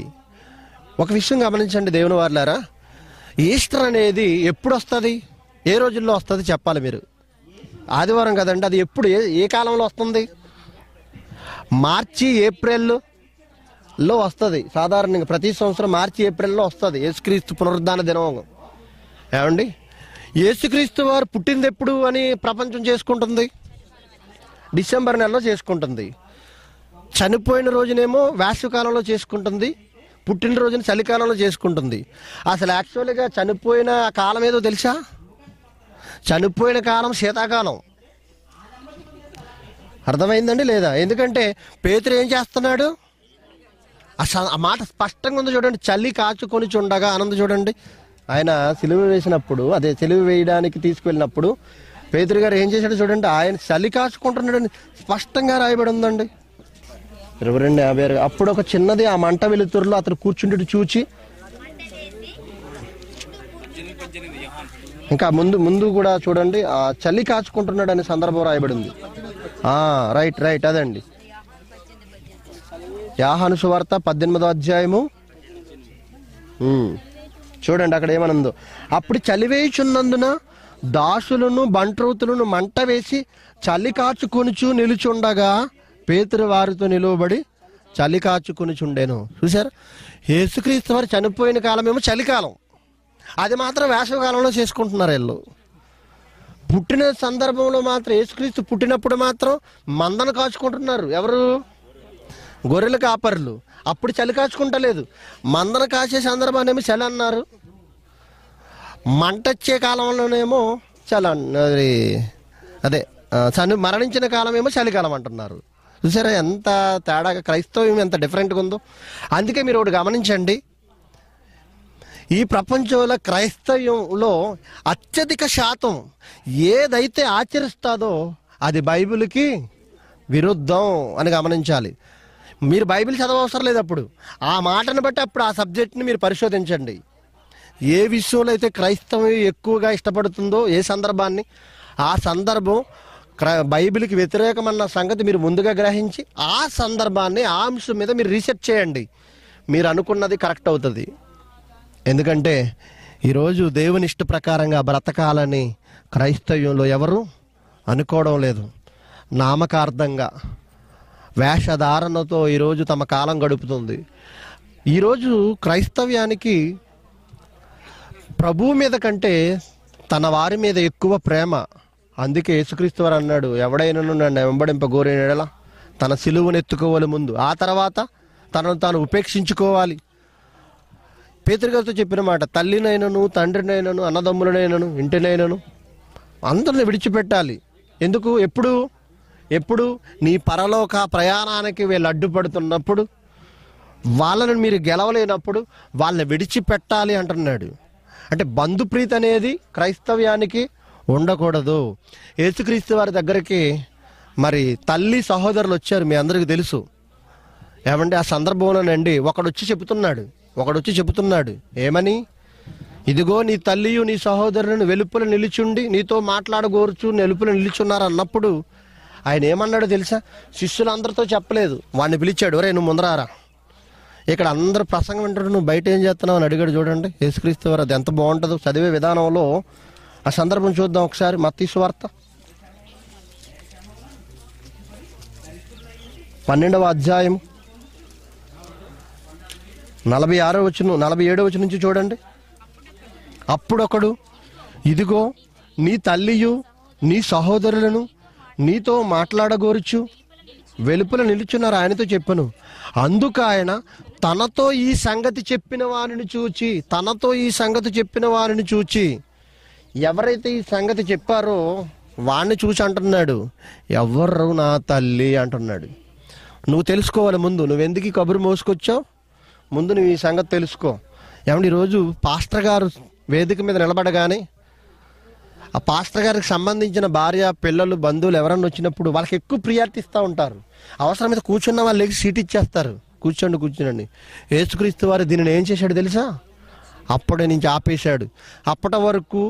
ఒక విషయం గమనించండి దేవుని వారిలారా ఈస్టర్ అనేది ఎప్పుడు వస్తుంది ఏ రోజుల్లో వస్తుంది చెప్పాలి మీరు ఆదివారం కదండి అది ఎప్పుడు ఏ ఏ కాలంలో వస్తుంది మార్చి ఏప్రిల్లో వస్తుంది సాధారణంగా ప్రతి సంవత్సరం మార్చి ఏప్రిల్లో వస్తుంది ఏసుక్రీస్తు పునరుద్ధాన దినం ఏమండి యేసుక్రీస్తు వారు పుట్టింది ఎప్పుడు అని ప్రపంచం చేసుకుంటుంది డిసెంబర్ నెలలో చేసుకుంటుంది చనిపోయిన రోజునేమో వేసవికాలంలో చేసుకుంటుంది పుట్టినరోజుని చలికాలంలో చేసుకుంటుంది అసలు యాక్చువల్గా చనిపోయిన కాలం ఏదో తెలుసా చనిపోయిన కాలం శీతాకాలం అర్థమైందండి లేదా ఎందుకంటే పేతురు ఏం చేస్తున్నాడు ఆ మాట స్పష్టంగా ఉంది చూడండి చలి కాచుకొని చుండగా ఆనందం చూడండి ఆయన సిలువ వేసినప్పుడు అదే సిలువ వేయడానికి తీసుకువెళ్ళినప్పుడు పేదరు గారు ఏం చేశాడు చూడండి ఆయన చలి కాచుకుంటున్నాడని స్పష్టంగా రాయబడి ఉందండి ఇరవై రెండు యాభై ఆరు అప్పుడు ఒక చిన్నది ఆ మంట వెలుతురులో అతను కూర్చుంటే చూచి ఇంకా ముందు ముందు కూడా చూడండి ఆ చలి కాచుకుంటున్నాడు అనే సందర్భం రాయబడింది రైట్ రైట్ అదండి యాహను సువార్త పద్దెనిమిదో అధ్యాయము చూడండి అక్కడ ఏమనందో అప్పుడు చలివేయుచున్నందున దాసులను బంట్రౌతులను మంట వేసి చలి కాచుకొనుచు నిలుచుండగా పేతురు వారితో నిలువబడి చలి కాచుకొనిచుండేను చూసారు యేసుక్రీస్తు వారు చనిపోయిన కాలమేమో చలికాలం అది మాత్రం వేసవి కాలంలో చేసుకుంటున్నారు వీళ్ళు పుట్టిన సందర్భంలో మాత్రం యేసుక్రీస్తు పుట్టినప్పుడు మాత్రం మందను కాచుకుంటున్నారు ఎవరు గొర్రెల కాపర్లు అప్పుడు చలి కాచుకుంటలేదు మందన కాసే సందర్భాన్నేమో చలి అన్నారు మంటచ్చే కాలంలోనేమో చలి అదే చని మరణించిన కాలం ఏమో చలికాలం అంటున్నారు చూసారా ఎంత తేడాగా క్రైస్తవ్యం ఎంత డిఫరెంట్గా ఉందో అందుకే మీరు ఒకటి గమనించండి ఈ ప్రపంచంలో క్రైస్తవ్యంలో అత్యధిక శాతం ఏదైతే ఆచరిస్తుందో అది బైబిల్కి విరుద్ధం అని గమనించాలి మీరు బైబిల్ చదవవసరం లేదు అప్పుడు ఆ మాటను బట్టి అప్పుడు ఆ సబ్జెక్ట్ని మీరు పరిశోధించండి ఏ విషయంలో అయితే క్రైస్తవం ఎక్కువగా ఇష్టపడుతుందో ఏ సందర్భాన్ని ఆ సందర్భం బైబిల్కి వ్యతిరేకమన్న సంగతి మీరు ముందుగా గ్రహించి ఆ సందర్భాన్ని ఆ అంశం మీద మీరు రీసెర్చ్ చేయండి మీరు అనుకున్నది కరెక్ట్ అవుతుంది ఎందుకంటే ఈరోజు దేవుని ఇష్ట ప్రకారంగా బ్రతకాలని క్రైస్తవ్యంలో ఎవరు అనుకోవడం లేదు నామకార్థంగా వేషధారణతో ఈరోజు తమ కాలం గడుపుతుంది ఈరోజు క్రైస్తవ్యానికి ప్రభువు మీద కంటే తన వారి మీద ఎక్కువ ప్రేమ అందుకే యేసుక్రీస్తు వారు అన్నాడు ఎవడైనా నన్ను వెంబడింపగోరేనలా తన సిలువను ఎత్తుకోవాలి ముందు ఆ తర్వాత తనను తాను ఉపేక్షించుకోవాలి పేతృగారితో చెప్పిన మాట తల్లినైనను తండ్రినైనను అన్నదమ్ములనైనను ఇంటినైనను అందరిని విడిచిపెట్టాలి ఎందుకు ఎప్పుడు ఎప్పుడు నీ పరలోక ప్రయాణానికి వీళ్ళు అడ్డుపడుతున్నప్పుడు వాళ్ళను మీరు గెలవలేనప్పుడు వాళ్ళని విడిచిపెట్టాలి అంటున్నాడు అంటే బంధుప్రీతి అనేది క్రైస్తవ్యానికి ఉండకూడదు యేసుక్రీస్తు వారి దగ్గరికి మరి తల్లి సహోదరులు వచ్చారు మీ అందరికీ తెలుసు ఏమంటే ఆ సందర్భంలోనండి ఒకడు వచ్చి చెబుతున్నాడు ఒకడు వచ్చి చెబుతున్నాడు ఏమని ఇదిగో నీ తల్లియు నీ సహోదరులను వెలుపుల నిలుచుండి నీతో మాట్లాడగోరుచు వెలుపుల నిలుచున్నారు అన్నప్పుడు ఆయన ఏమన్నాడో తెలుసా శిష్యులందరితో చెప్పలేదు వాడిని పిలిచాడు రే నువ్వు ముందరారా ఇక్కడ అందరు ప్రసంగం వింటాడు నువ్వు బయట ఏం చేస్తున్నావు అని అడిగాడు చూడండి యేసుక్రీస్తు వారు అది ఎంత బాగుంటుందో చదివే విధానంలో ఆ సందర్భం చూద్దాం ఒకసారి మత్తి వార్త పన్నెండవ అధ్యాయం నలభై ఆరో వచ్చిన నలభై ఏడో వచ్చి నుంచి చూడండి అప్పుడొకడు ఇదిగో నీ తల్లియు నీ సహోదరులను నీతో మాట్లాడగోరుచు వెలుపల నిలుచున్నారు ఆయనతో చెప్పను అందుకు ఆయన తనతో ఈ సంగతి చెప్పిన వారిని చూచి తనతో ఈ సంగతి చెప్పిన వారిని చూచి ఎవరైతే ఈ సంగతి చెప్పారో వాడిని చూసి అంటున్నాడు ఎవరు నా తల్లి అంటున్నాడు నువ్వు తెలుసుకోవాలి ముందు నువ్వెందుకు కబురు మోసుకొచ్చావు ముందు నువ్వు ఈ సంగతి తెలుసుకో ఏమంటే ఈరోజు పాస్టర్ గారు వేదిక మీద నిలబడగానే ఆ పాస్టర్ గారికి సంబంధించిన భార్య పిల్లలు బంధువులు ఎవరన్నా వచ్చినప్పుడు వాళ్ళకి ఎక్కువ ప్రియారిటీ ఇస్తూ ఉంటారు అవసరమైతే కూర్చున్న వాళ్ళకి సీట్ ఇచ్చేస్తారు కూర్చోండి కూర్చోండి ఏసుక్రీస్తు వారు దీనిని ఏం చేశాడు తెలుసా అప్పటి నుంచి ఆపేశాడు అప్పటి వరకు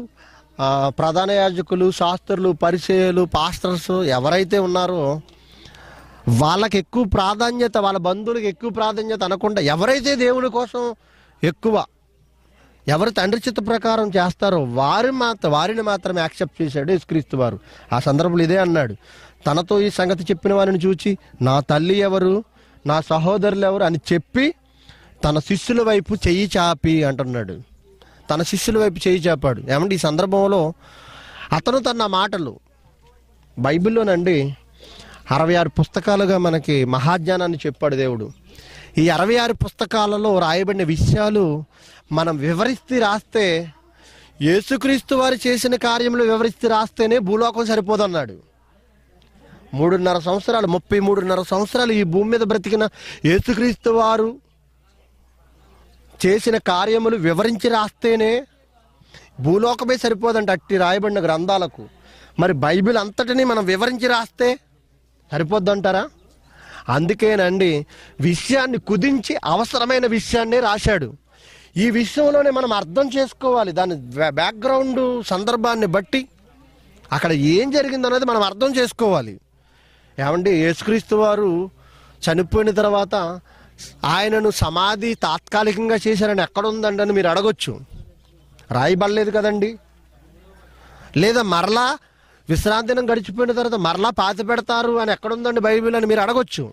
ప్రధాన యాజకులు శాస్త్రులు పరిచయలు పాస్టర్స్ ఎవరైతే ఉన్నారో వాళ్ళకి ఎక్కువ ప్రాధాన్యత వాళ్ళ బంధువులకు ఎక్కువ ప్రాధాన్యత అనకుండా ఎవరైతే దేవుని కోసం ఎక్కువ ఎవరు తండ్రి చిత్త ప్రకారం చేస్తారో వారి మాత్ర వారిని మాత్రమే యాక్సెప్ట్ చేశాడు ఇసుక్రీస్తు వారు ఆ సందర్భంలో ఇదే అన్నాడు తనతో ఈ సంగతి చెప్పిన వారిని చూచి నా తల్లి ఎవరు నా సహోదరులు ఎవరు అని చెప్పి తన శిష్యుల వైపు చెయ్యి చాపి అంటున్నాడు తన శిష్యుల వైపు చేయి చాపాడు ఏమంటే ఈ సందర్భంలో అతను తన మాటలు బైబిల్లోనండి అరవై ఆరు పుస్తకాలుగా మనకి మహాజ్ఞానాన్ని చెప్పాడు దేవుడు ఈ అరవై ఆరు పుస్తకాలలో రాయబడిన విషయాలు మనం వివరిస్తూ రాస్తే యేసుక్రీస్తు వారు చేసిన కార్యములు వివరిస్తూ రాస్తేనే భూలోకం సరిపోదన్నాడు మూడున్నర సంవత్సరాలు ముప్పై మూడున్నర సంవత్సరాలు ఈ భూమి మీద బ్రతికిన యేసుక్రీస్తు వారు చేసిన కార్యములు వివరించి రాస్తేనే భూలోకమే సరిపోదంట అట్టి రాయబడిన గ్రంథాలకు మరి బైబిల్ అంతటినీ మనం వివరించి రాస్తే సరిపోద్దంటారా అందుకేనండి విషయాన్ని కుదించి అవసరమైన విషయాన్నే రాశాడు ఈ విషయంలోనే మనం అర్థం చేసుకోవాలి దాని బ్యాక్గ్రౌండ్ సందర్భాన్ని బట్టి అక్కడ ఏం జరిగిందనేది మనం అర్థం చేసుకోవాలి ఏమండి యేసుక్రీస్తు వారు చనిపోయిన తర్వాత ఆయనను సమాధి తాత్కాలికంగా చేశారని ఎక్కడుందండి అని మీరు అడగొచ్చు రాయబడలేదు కదండి లేదా మరలా విశ్రాంతి దినం గడిచిపోయిన తర్వాత మరలా పాత పెడతారు అని ఎక్కడుందండి బైబిల్ అని మీరు అడగొచ్చు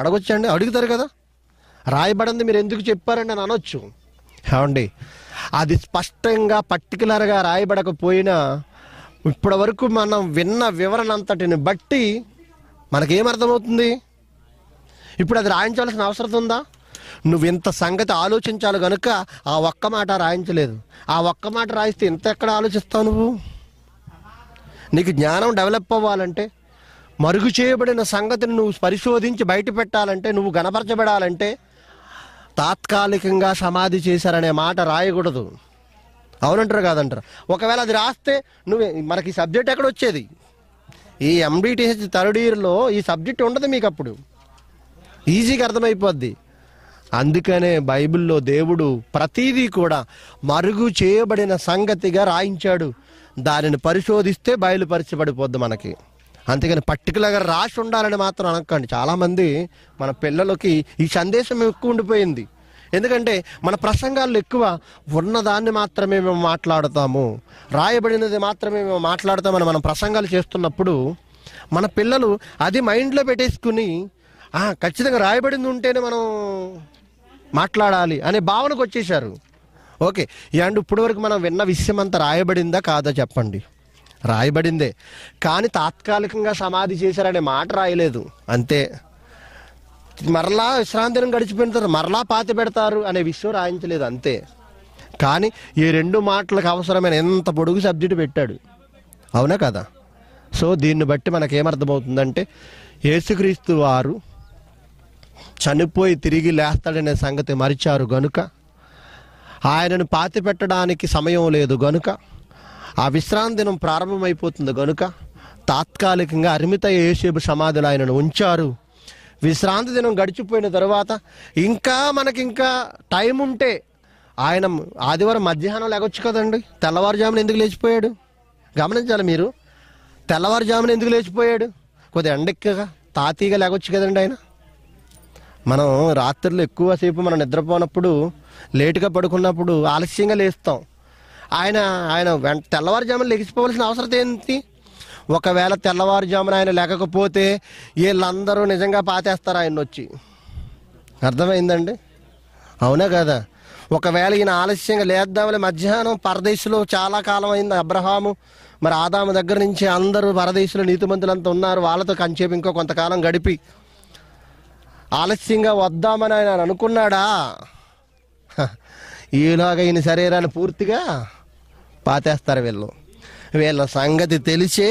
అడగొచ్చండి అడుగుతారు కదా రాయబడింది మీరు ఎందుకు చెప్పారండి అని అనొచ్చు ఏమండి అది స్పష్టంగా పర్టికులర్గా రాయబడకపోయినా ఇప్పటి వరకు మనం విన్న వివరణ అంతటిని బట్టి మనకేమర్థమవుతుంది ఇప్పుడు అది రాయించాల్సిన అవసరం ఉందా నువ్వు ఇంత సంగతి ఆలోచించాలి కనుక ఆ ఒక్క మాట రాయించలేదు ఆ ఒక్క మాట రాయిస్తే ఇంత ఎక్కడ ఆలోచిస్తావు నువ్వు నీకు జ్ఞానం డెవలప్ అవ్వాలంటే మరుగు చేయబడిన సంగతిని నువ్వు పరిశోధించి బయట పెట్టాలంటే నువ్వు గనపరచబడాలంటే తాత్కాలికంగా సమాధి చేశారనే మాట రాయకూడదు అవునంటారు కాదంటారు ఒకవేళ అది రాస్తే నువ్వు మనకి సబ్జెక్ట్ ఎక్కడ వచ్చేది ఈ ఎంబీటీహెచ్ థర్డ్ ఇయర్లో ఈ సబ్జెక్ట్ ఉండదు మీకు అప్పుడు ఈజీగా అర్థమైపోద్ది అందుకనే బైబిల్లో దేవుడు ప్రతీదీ కూడా మరుగు చేయబడిన సంగతిగా రాయించాడు దానిని పరిశోధిస్తే బయలుపరచబడిపోద్ది మనకి అంతేగాని పర్టికులర్గా రాసి ఉండాలని మాత్రం అనకండి చాలామంది మన పిల్లలకి ఈ సందేశం ఎక్కువ ఉండిపోయింది ఎందుకంటే మన ప్రసంగాల్లో ఎక్కువ ఉన్నదాన్ని మాత్రమే మేము మాట్లాడతాము రాయబడినది మాత్రమే మేము మాట్లాడతామని మనం ప్రసంగాలు చేస్తున్నప్పుడు మన పిల్లలు అది మైండ్లో పెట్టేసుకుని ఖచ్చితంగా రాయబడింది ఉంటేనే మనం మాట్లాడాలి అనే భావనకు వచ్చేసారు ఓకే అండ్ ఇప్పుడు వరకు మనం విన్న విషయం అంతా రాయబడిందా కాదా చెప్పండి రాయబడిందే కానీ తాత్కాలికంగా సమాధి చేశారనే మాట రాయలేదు అంతే మరలా విశ్రాంతిని గడిచిపోయిన తర్వాత మరలా పాతి పెడతారు అనే విషయం రాయించలేదు అంతే కానీ ఈ రెండు మాటలకు అవసరమైన ఎంత పొడుగు సబ్జెక్టు పెట్టాడు అవునా కదా సో దీన్ని బట్టి మనకేమర్థమవుతుందంటే యేసుక్రీస్తు వారు చనిపోయి తిరిగి లేస్తాడనే సంగతి మరిచారు గనుక ఆయనను పాతి పెట్టడానికి సమయం లేదు గనుక ఆ విశ్రాంతి దినం ప్రారంభమైపోతుంది గనుక తాత్కాలికంగా అరిమిత యేసేపు సమాధిలో ఆయనను ఉంచారు విశ్రాంతి దినం గడిచిపోయిన తర్వాత ఇంకా మనకింకా టైం ఉంటే ఆయన ఆదివారం మధ్యాహ్నం లేకొచ్చు కదండి తెల్లవారుజామున ఎందుకు లేచిపోయాడు గమనించాలి మీరు తెల్లవారుజామున ఎందుకు లేచిపోయాడు కొద్దిగా ఎండెక్కగా తాతీగా లేకొచ్చు కదండి ఆయన మనం రాత్రులు ఎక్కువసేపు మనం నిద్రపోనప్పుడు లేటుగా పడుకున్నప్పుడు ఆలస్యంగా లేస్తాం ఆయన ఆయన వెంట తెల్లవారుజామున లెగిసిపోవలసిన అవసరం ఏంటి ఒకవేళ తెల్లవారుజామున ఆయన లేకపోతే వీళ్ళందరూ నిజంగా పాతేస్తారు ఆయన వచ్చి అర్థమైందండి అవునా కదా ఒకవేళ ఈయన ఆలస్యంగా లేద్దామని మధ్యాహ్నం పరదేశులో చాలా కాలం అయింది అబ్రహాము మరి ఆదాము దగ్గర నుంచి అందరూ పరదేశులు మంతులంతా ఉన్నారు వాళ్ళతో కంచేపు ఇంకో కొంతకాలం గడిపి ఆలస్యంగా వద్దామని ఆయన అనుకున్నాడా ఈలోగా [LAUGHS] ఈయన శరీరాన్ని పూర్తిగా పాతేస్తారు వీళ్ళు వీళ్ళ సంగతి తెలిసే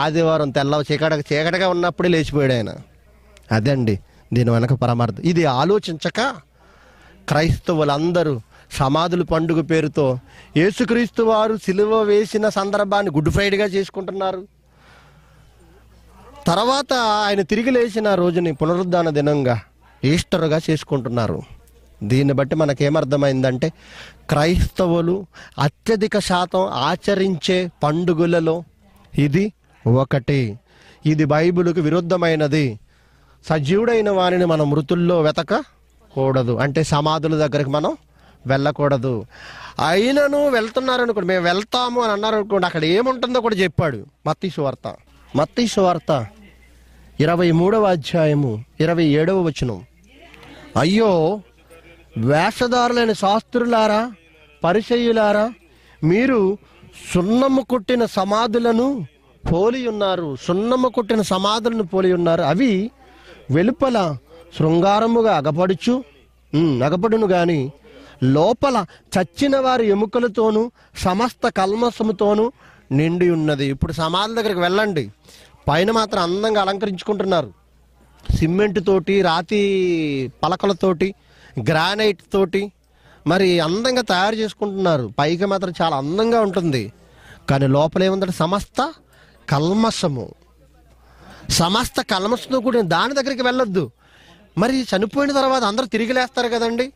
ఆదివారం తెల్ల చీకట చీకటగా ఉన్నప్పుడే లేచిపోయాడు ఆయన అండి దీని వెనక పరమార్థం ఇది ఆలోచించక క్రైస్తవులందరూ సమాధుల పండుగ పేరుతో యేసుక్రీస్తు వారు సిలువ వేసిన సందర్భాన్ని గుడ్ ఫ్రైడేగా చేసుకుంటున్నారు తర్వాత ఆయన తిరిగి లేచిన రోజుని పునరుద్ధాన దినంగా ఈస్టర్గా చేసుకుంటున్నారు దీన్ని బట్టి మనకేమర్థమైందంటే క్రైస్తవులు అత్యధిక శాతం ఆచరించే పండుగలలో ఇది ఒకటి ఇది బైబిల్కి విరుద్ధమైనది సజీవుడైన వాణిని మనం మృతుల్లో వెతకకూడదు అంటే సమాధుల దగ్గరికి మనం వెళ్ళకూడదు అయినను వెళ్తున్నారు అనుకోండి మేము వెళ్తాము అని అన్నారు అనుకోండి అక్కడ ఏముంటుందో కూడా చెప్పాడు మత్తి సువార్త మత్తి సువార్త ఇరవై మూడవ అధ్యాయము ఇరవై ఏడవ వచనం అయ్యో వేషధారులైన శాస్త్రులారా పరిచయులారా మీరు సున్నము కొట్టిన సమాధులను పోలి ఉన్నారు సున్నము కొట్టిన సమాధులను పోలి ఉన్నారు అవి వెలుపల శృంగారముగా అగపడుచు అగపడును గాని లోపల చచ్చిన వారి ఎముకలతోనూ సమస్త కల్మసముతోనూ నిండి ఉన్నది ఇప్పుడు సమాధుల దగ్గరికి వెళ్ళండి పైన మాత్రం అందంగా అలంకరించుకుంటున్నారు సిమెంట్ తోటి రాతి పలకలతోటి గ్రానైట్ తోటి మరి అందంగా తయారు చేసుకుంటున్నారు పైకి మాత్రం చాలా అందంగా ఉంటుంది కానీ లోపల ఏముందంటే సమస్త కల్మసము సమస్త కల్మసంతో కూడిన దాని దగ్గరికి వెళ్ళొద్దు మరి చనిపోయిన తర్వాత అందరూ తిరిగి లేస్తారు కదండి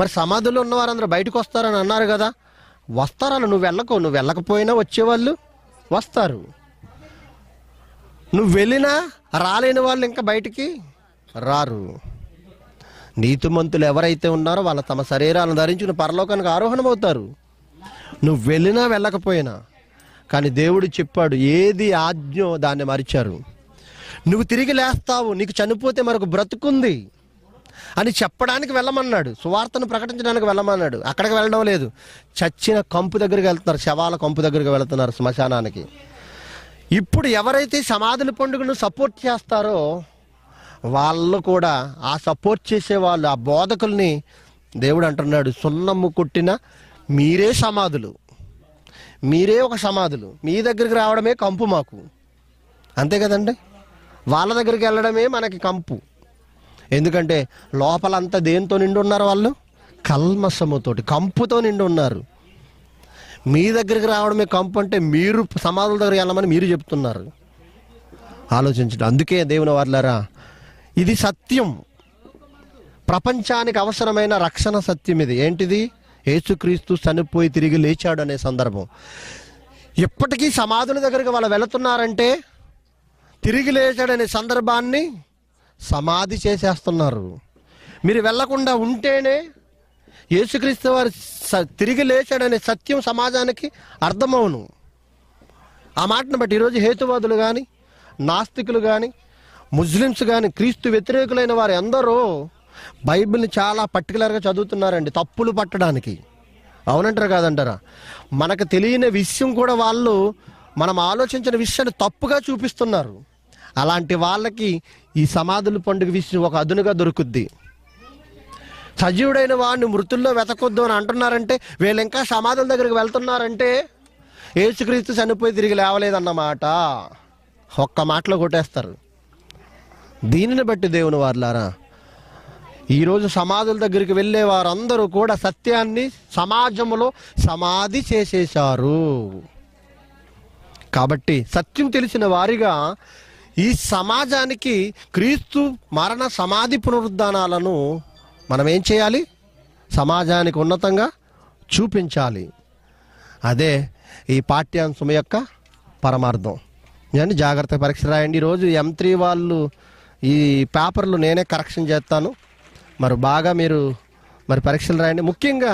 మరి సమాధుల్లో ఉన్న అందరూ బయటకు వస్తారని అన్నారు కదా వస్తారని నువ్వు వెళ్ళకో నువ్వు వెళ్ళకపోయినా వచ్చేవాళ్ళు వస్తారు నువ్వు వెళ్ళినా రాలేని వాళ్ళు ఇంకా బయటికి రారు నీతిమంతులు ఎవరైతే ఉన్నారో వాళ్ళ తమ శరీరాలను ధరించుకుని పరలోకానికి ఆరోహణమవుతారు నువ్వు వెళ్ళినా వెళ్ళకపోయినా కానీ దేవుడు చెప్పాడు ఏది ఆజ్ఞో దాన్ని మరిచారు నువ్వు తిరిగి లేస్తావు నీకు చనిపోతే మరొక బ్రతుకుంది అని చెప్పడానికి వెళ్ళమన్నాడు సువార్తను ప్రకటించడానికి వెళ్ళమన్నాడు అక్కడికి వెళ్ళడం లేదు చచ్చిన కంపు దగ్గరికి వెళ్తున్నారు శవాల కంపు దగ్గరికి వెళ్తున్నారు శ్మశానానికి ఇప్పుడు ఎవరైతే సమాధుల పండుగను సపోర్ట్ చేస్తారో వాళ్ళు కూడా ఆ సపోర్ట్ చేసే వాళ్ళు ఆ బోధకుల్ని దేవుడు అంటున్నాడు సున్నము కొట్టిన మీరే సమాధులు మీరే ఒక సమాధులు మీ దగ్గరికి రావడమే కంపు మాకు అంతే కదండి వాళ్ళ దగ్గరికి వెళ్ళడమే మనకి కంపు ఎందుకంటే లోపలంతా దేనితో నిండి ఉన్నారు వాళ్ళు కల్మసముతోటి కంపుతో నిండి ఉన్నారు మీ దగ్గరికి రావడమే కంపు అంటే మీరు సమాధుల దగ్గర వెళ్ళమని మీరు చెప్తున్నారు ఆలోచించడం అందుకే దేవుని వాళ్ళారా ఇది సత్యం ప్రపంచానికి అవసరమైన రక్షణ సత్యం ఇది ఏంటిది యేసుక్రీస్తు చనిపోయి తిరిగి లేచాడు అనే సందర్భం ఎప్పటికీ సమాధుల దగ్గరికి వాళ్ళు వెళుతున్నారంటే తిరిగి లేచాడనే సందర్భాన్ని సమాధి చేసేస్తున్నారు మీరు వెళ్లకుండా ఉంటేనే యేసుక్రీస్తు వారు తిరిగి లేచాడనే సత్యం సమాజానికి అర్థమవును ఆ మాటను బట్టి ఈరోజు హేతువాదులు కానీ నాస్తికులు కానీ ముస్లిమ్స్ కానీ క్రీస్తు వ్యతిరేకులైన వారు ఎందరో బైబిల్ని చాలా పర్టికులర్గా చదువుతున్నారండి తప్పులు పట్టడానికి అవునంటారు కాదంటారా మనకు తెలియని విషయం కూడా వాళ్ళు మనం ఆలోచించిన విషయాన్ని తప్పుగా చూపిస్తున్నారు అలాంటి వాళ్ళకి ఈ సమాధుల పండుగ విషయం ఒక అదునుగా దొరుకుద్ది సజీవుడైన వాడిని మృతుల్లో వెతకొద్దు అని అంటున్నారంటే వీళ్ళు ఇంకా సమాధుల దగ్గరికి వెళ్తున్నారంటే ఏసుక్రీస్తు చనిపోయి తిరిగి లేవలేదన్నమాట ఒక్క మాటలో కొట్టేస్తారు దీనిని బట్టి దేవుని వారులారా ఈరోజు సమాధుల దగ్గరికి వెళ్ళే వారందరూ కూడా సత్యాన్ని సమాజంలో సమాధి చేసేశారు కాబట్టి సత్యం తెలిసిన వారిగా ఈ సమాజానికి క్రీస్తు మరణ సమాధి పునరుద్ధానాలను మనం ఏం చేయాలి సమాజానికి ఉన్నతంగా చూపించాలి అదే ఈ పాఠ్యాంశం యొక్క పరమార్థం నేను జాగ్రత్త పరీక్ష రాయండి ఈరోజు ఎం త్రీ వాళ్ళు ఈ పేపర్లు నేనే కరెక్షన్ చేస్తాను మరి బాగా మీరు మరి పరీక్షలు రాయండి ముఖ్యంగా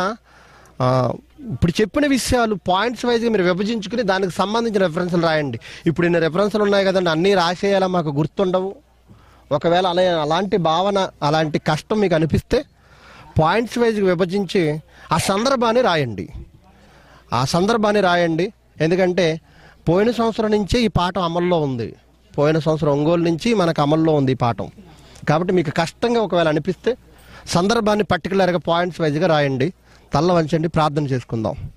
ఇప్పుడు చెప్పిన విషయాలు పాయింట్స్ వైజ్గా మీరు విభజించుకుని దానికి సంబంధించిన రెఫరెన్స్లు రాయండి ఇప్పుడు ఇన్ని రెఫరెన్స్లు ఉన్నాయి కదండి అన్నీ రాసేయాలా మాకు గుర్తుండవు ఒకవేళ అలా అలాంటి భావన అలాంటి కష్టం మీకు అనిపిస్తే పాయింట్స్ వైజ్గా విభజించి ఆ సందర్భాన్ని రాయండి ఆ సందర్భాన్ని రాయండి ఎందుకంటే పోయిన సంవత్సరం నుంచే ఈ పాఠం అమల్లో ఉంది పోయిన సంవత్సరం ఒంగోలు నుంచి మనకు అమల్లో ఉంది ఈ పాఠం కాబట్టి మీకు కష్టంగా ఒకవేళ అనిపిస్తే సందర్భాన్ని పర్టికులర్గా పాయింట్స్ వైజ్గా రాయండి తల్ల వంచండి ప్రార్థన చేసుకుందాం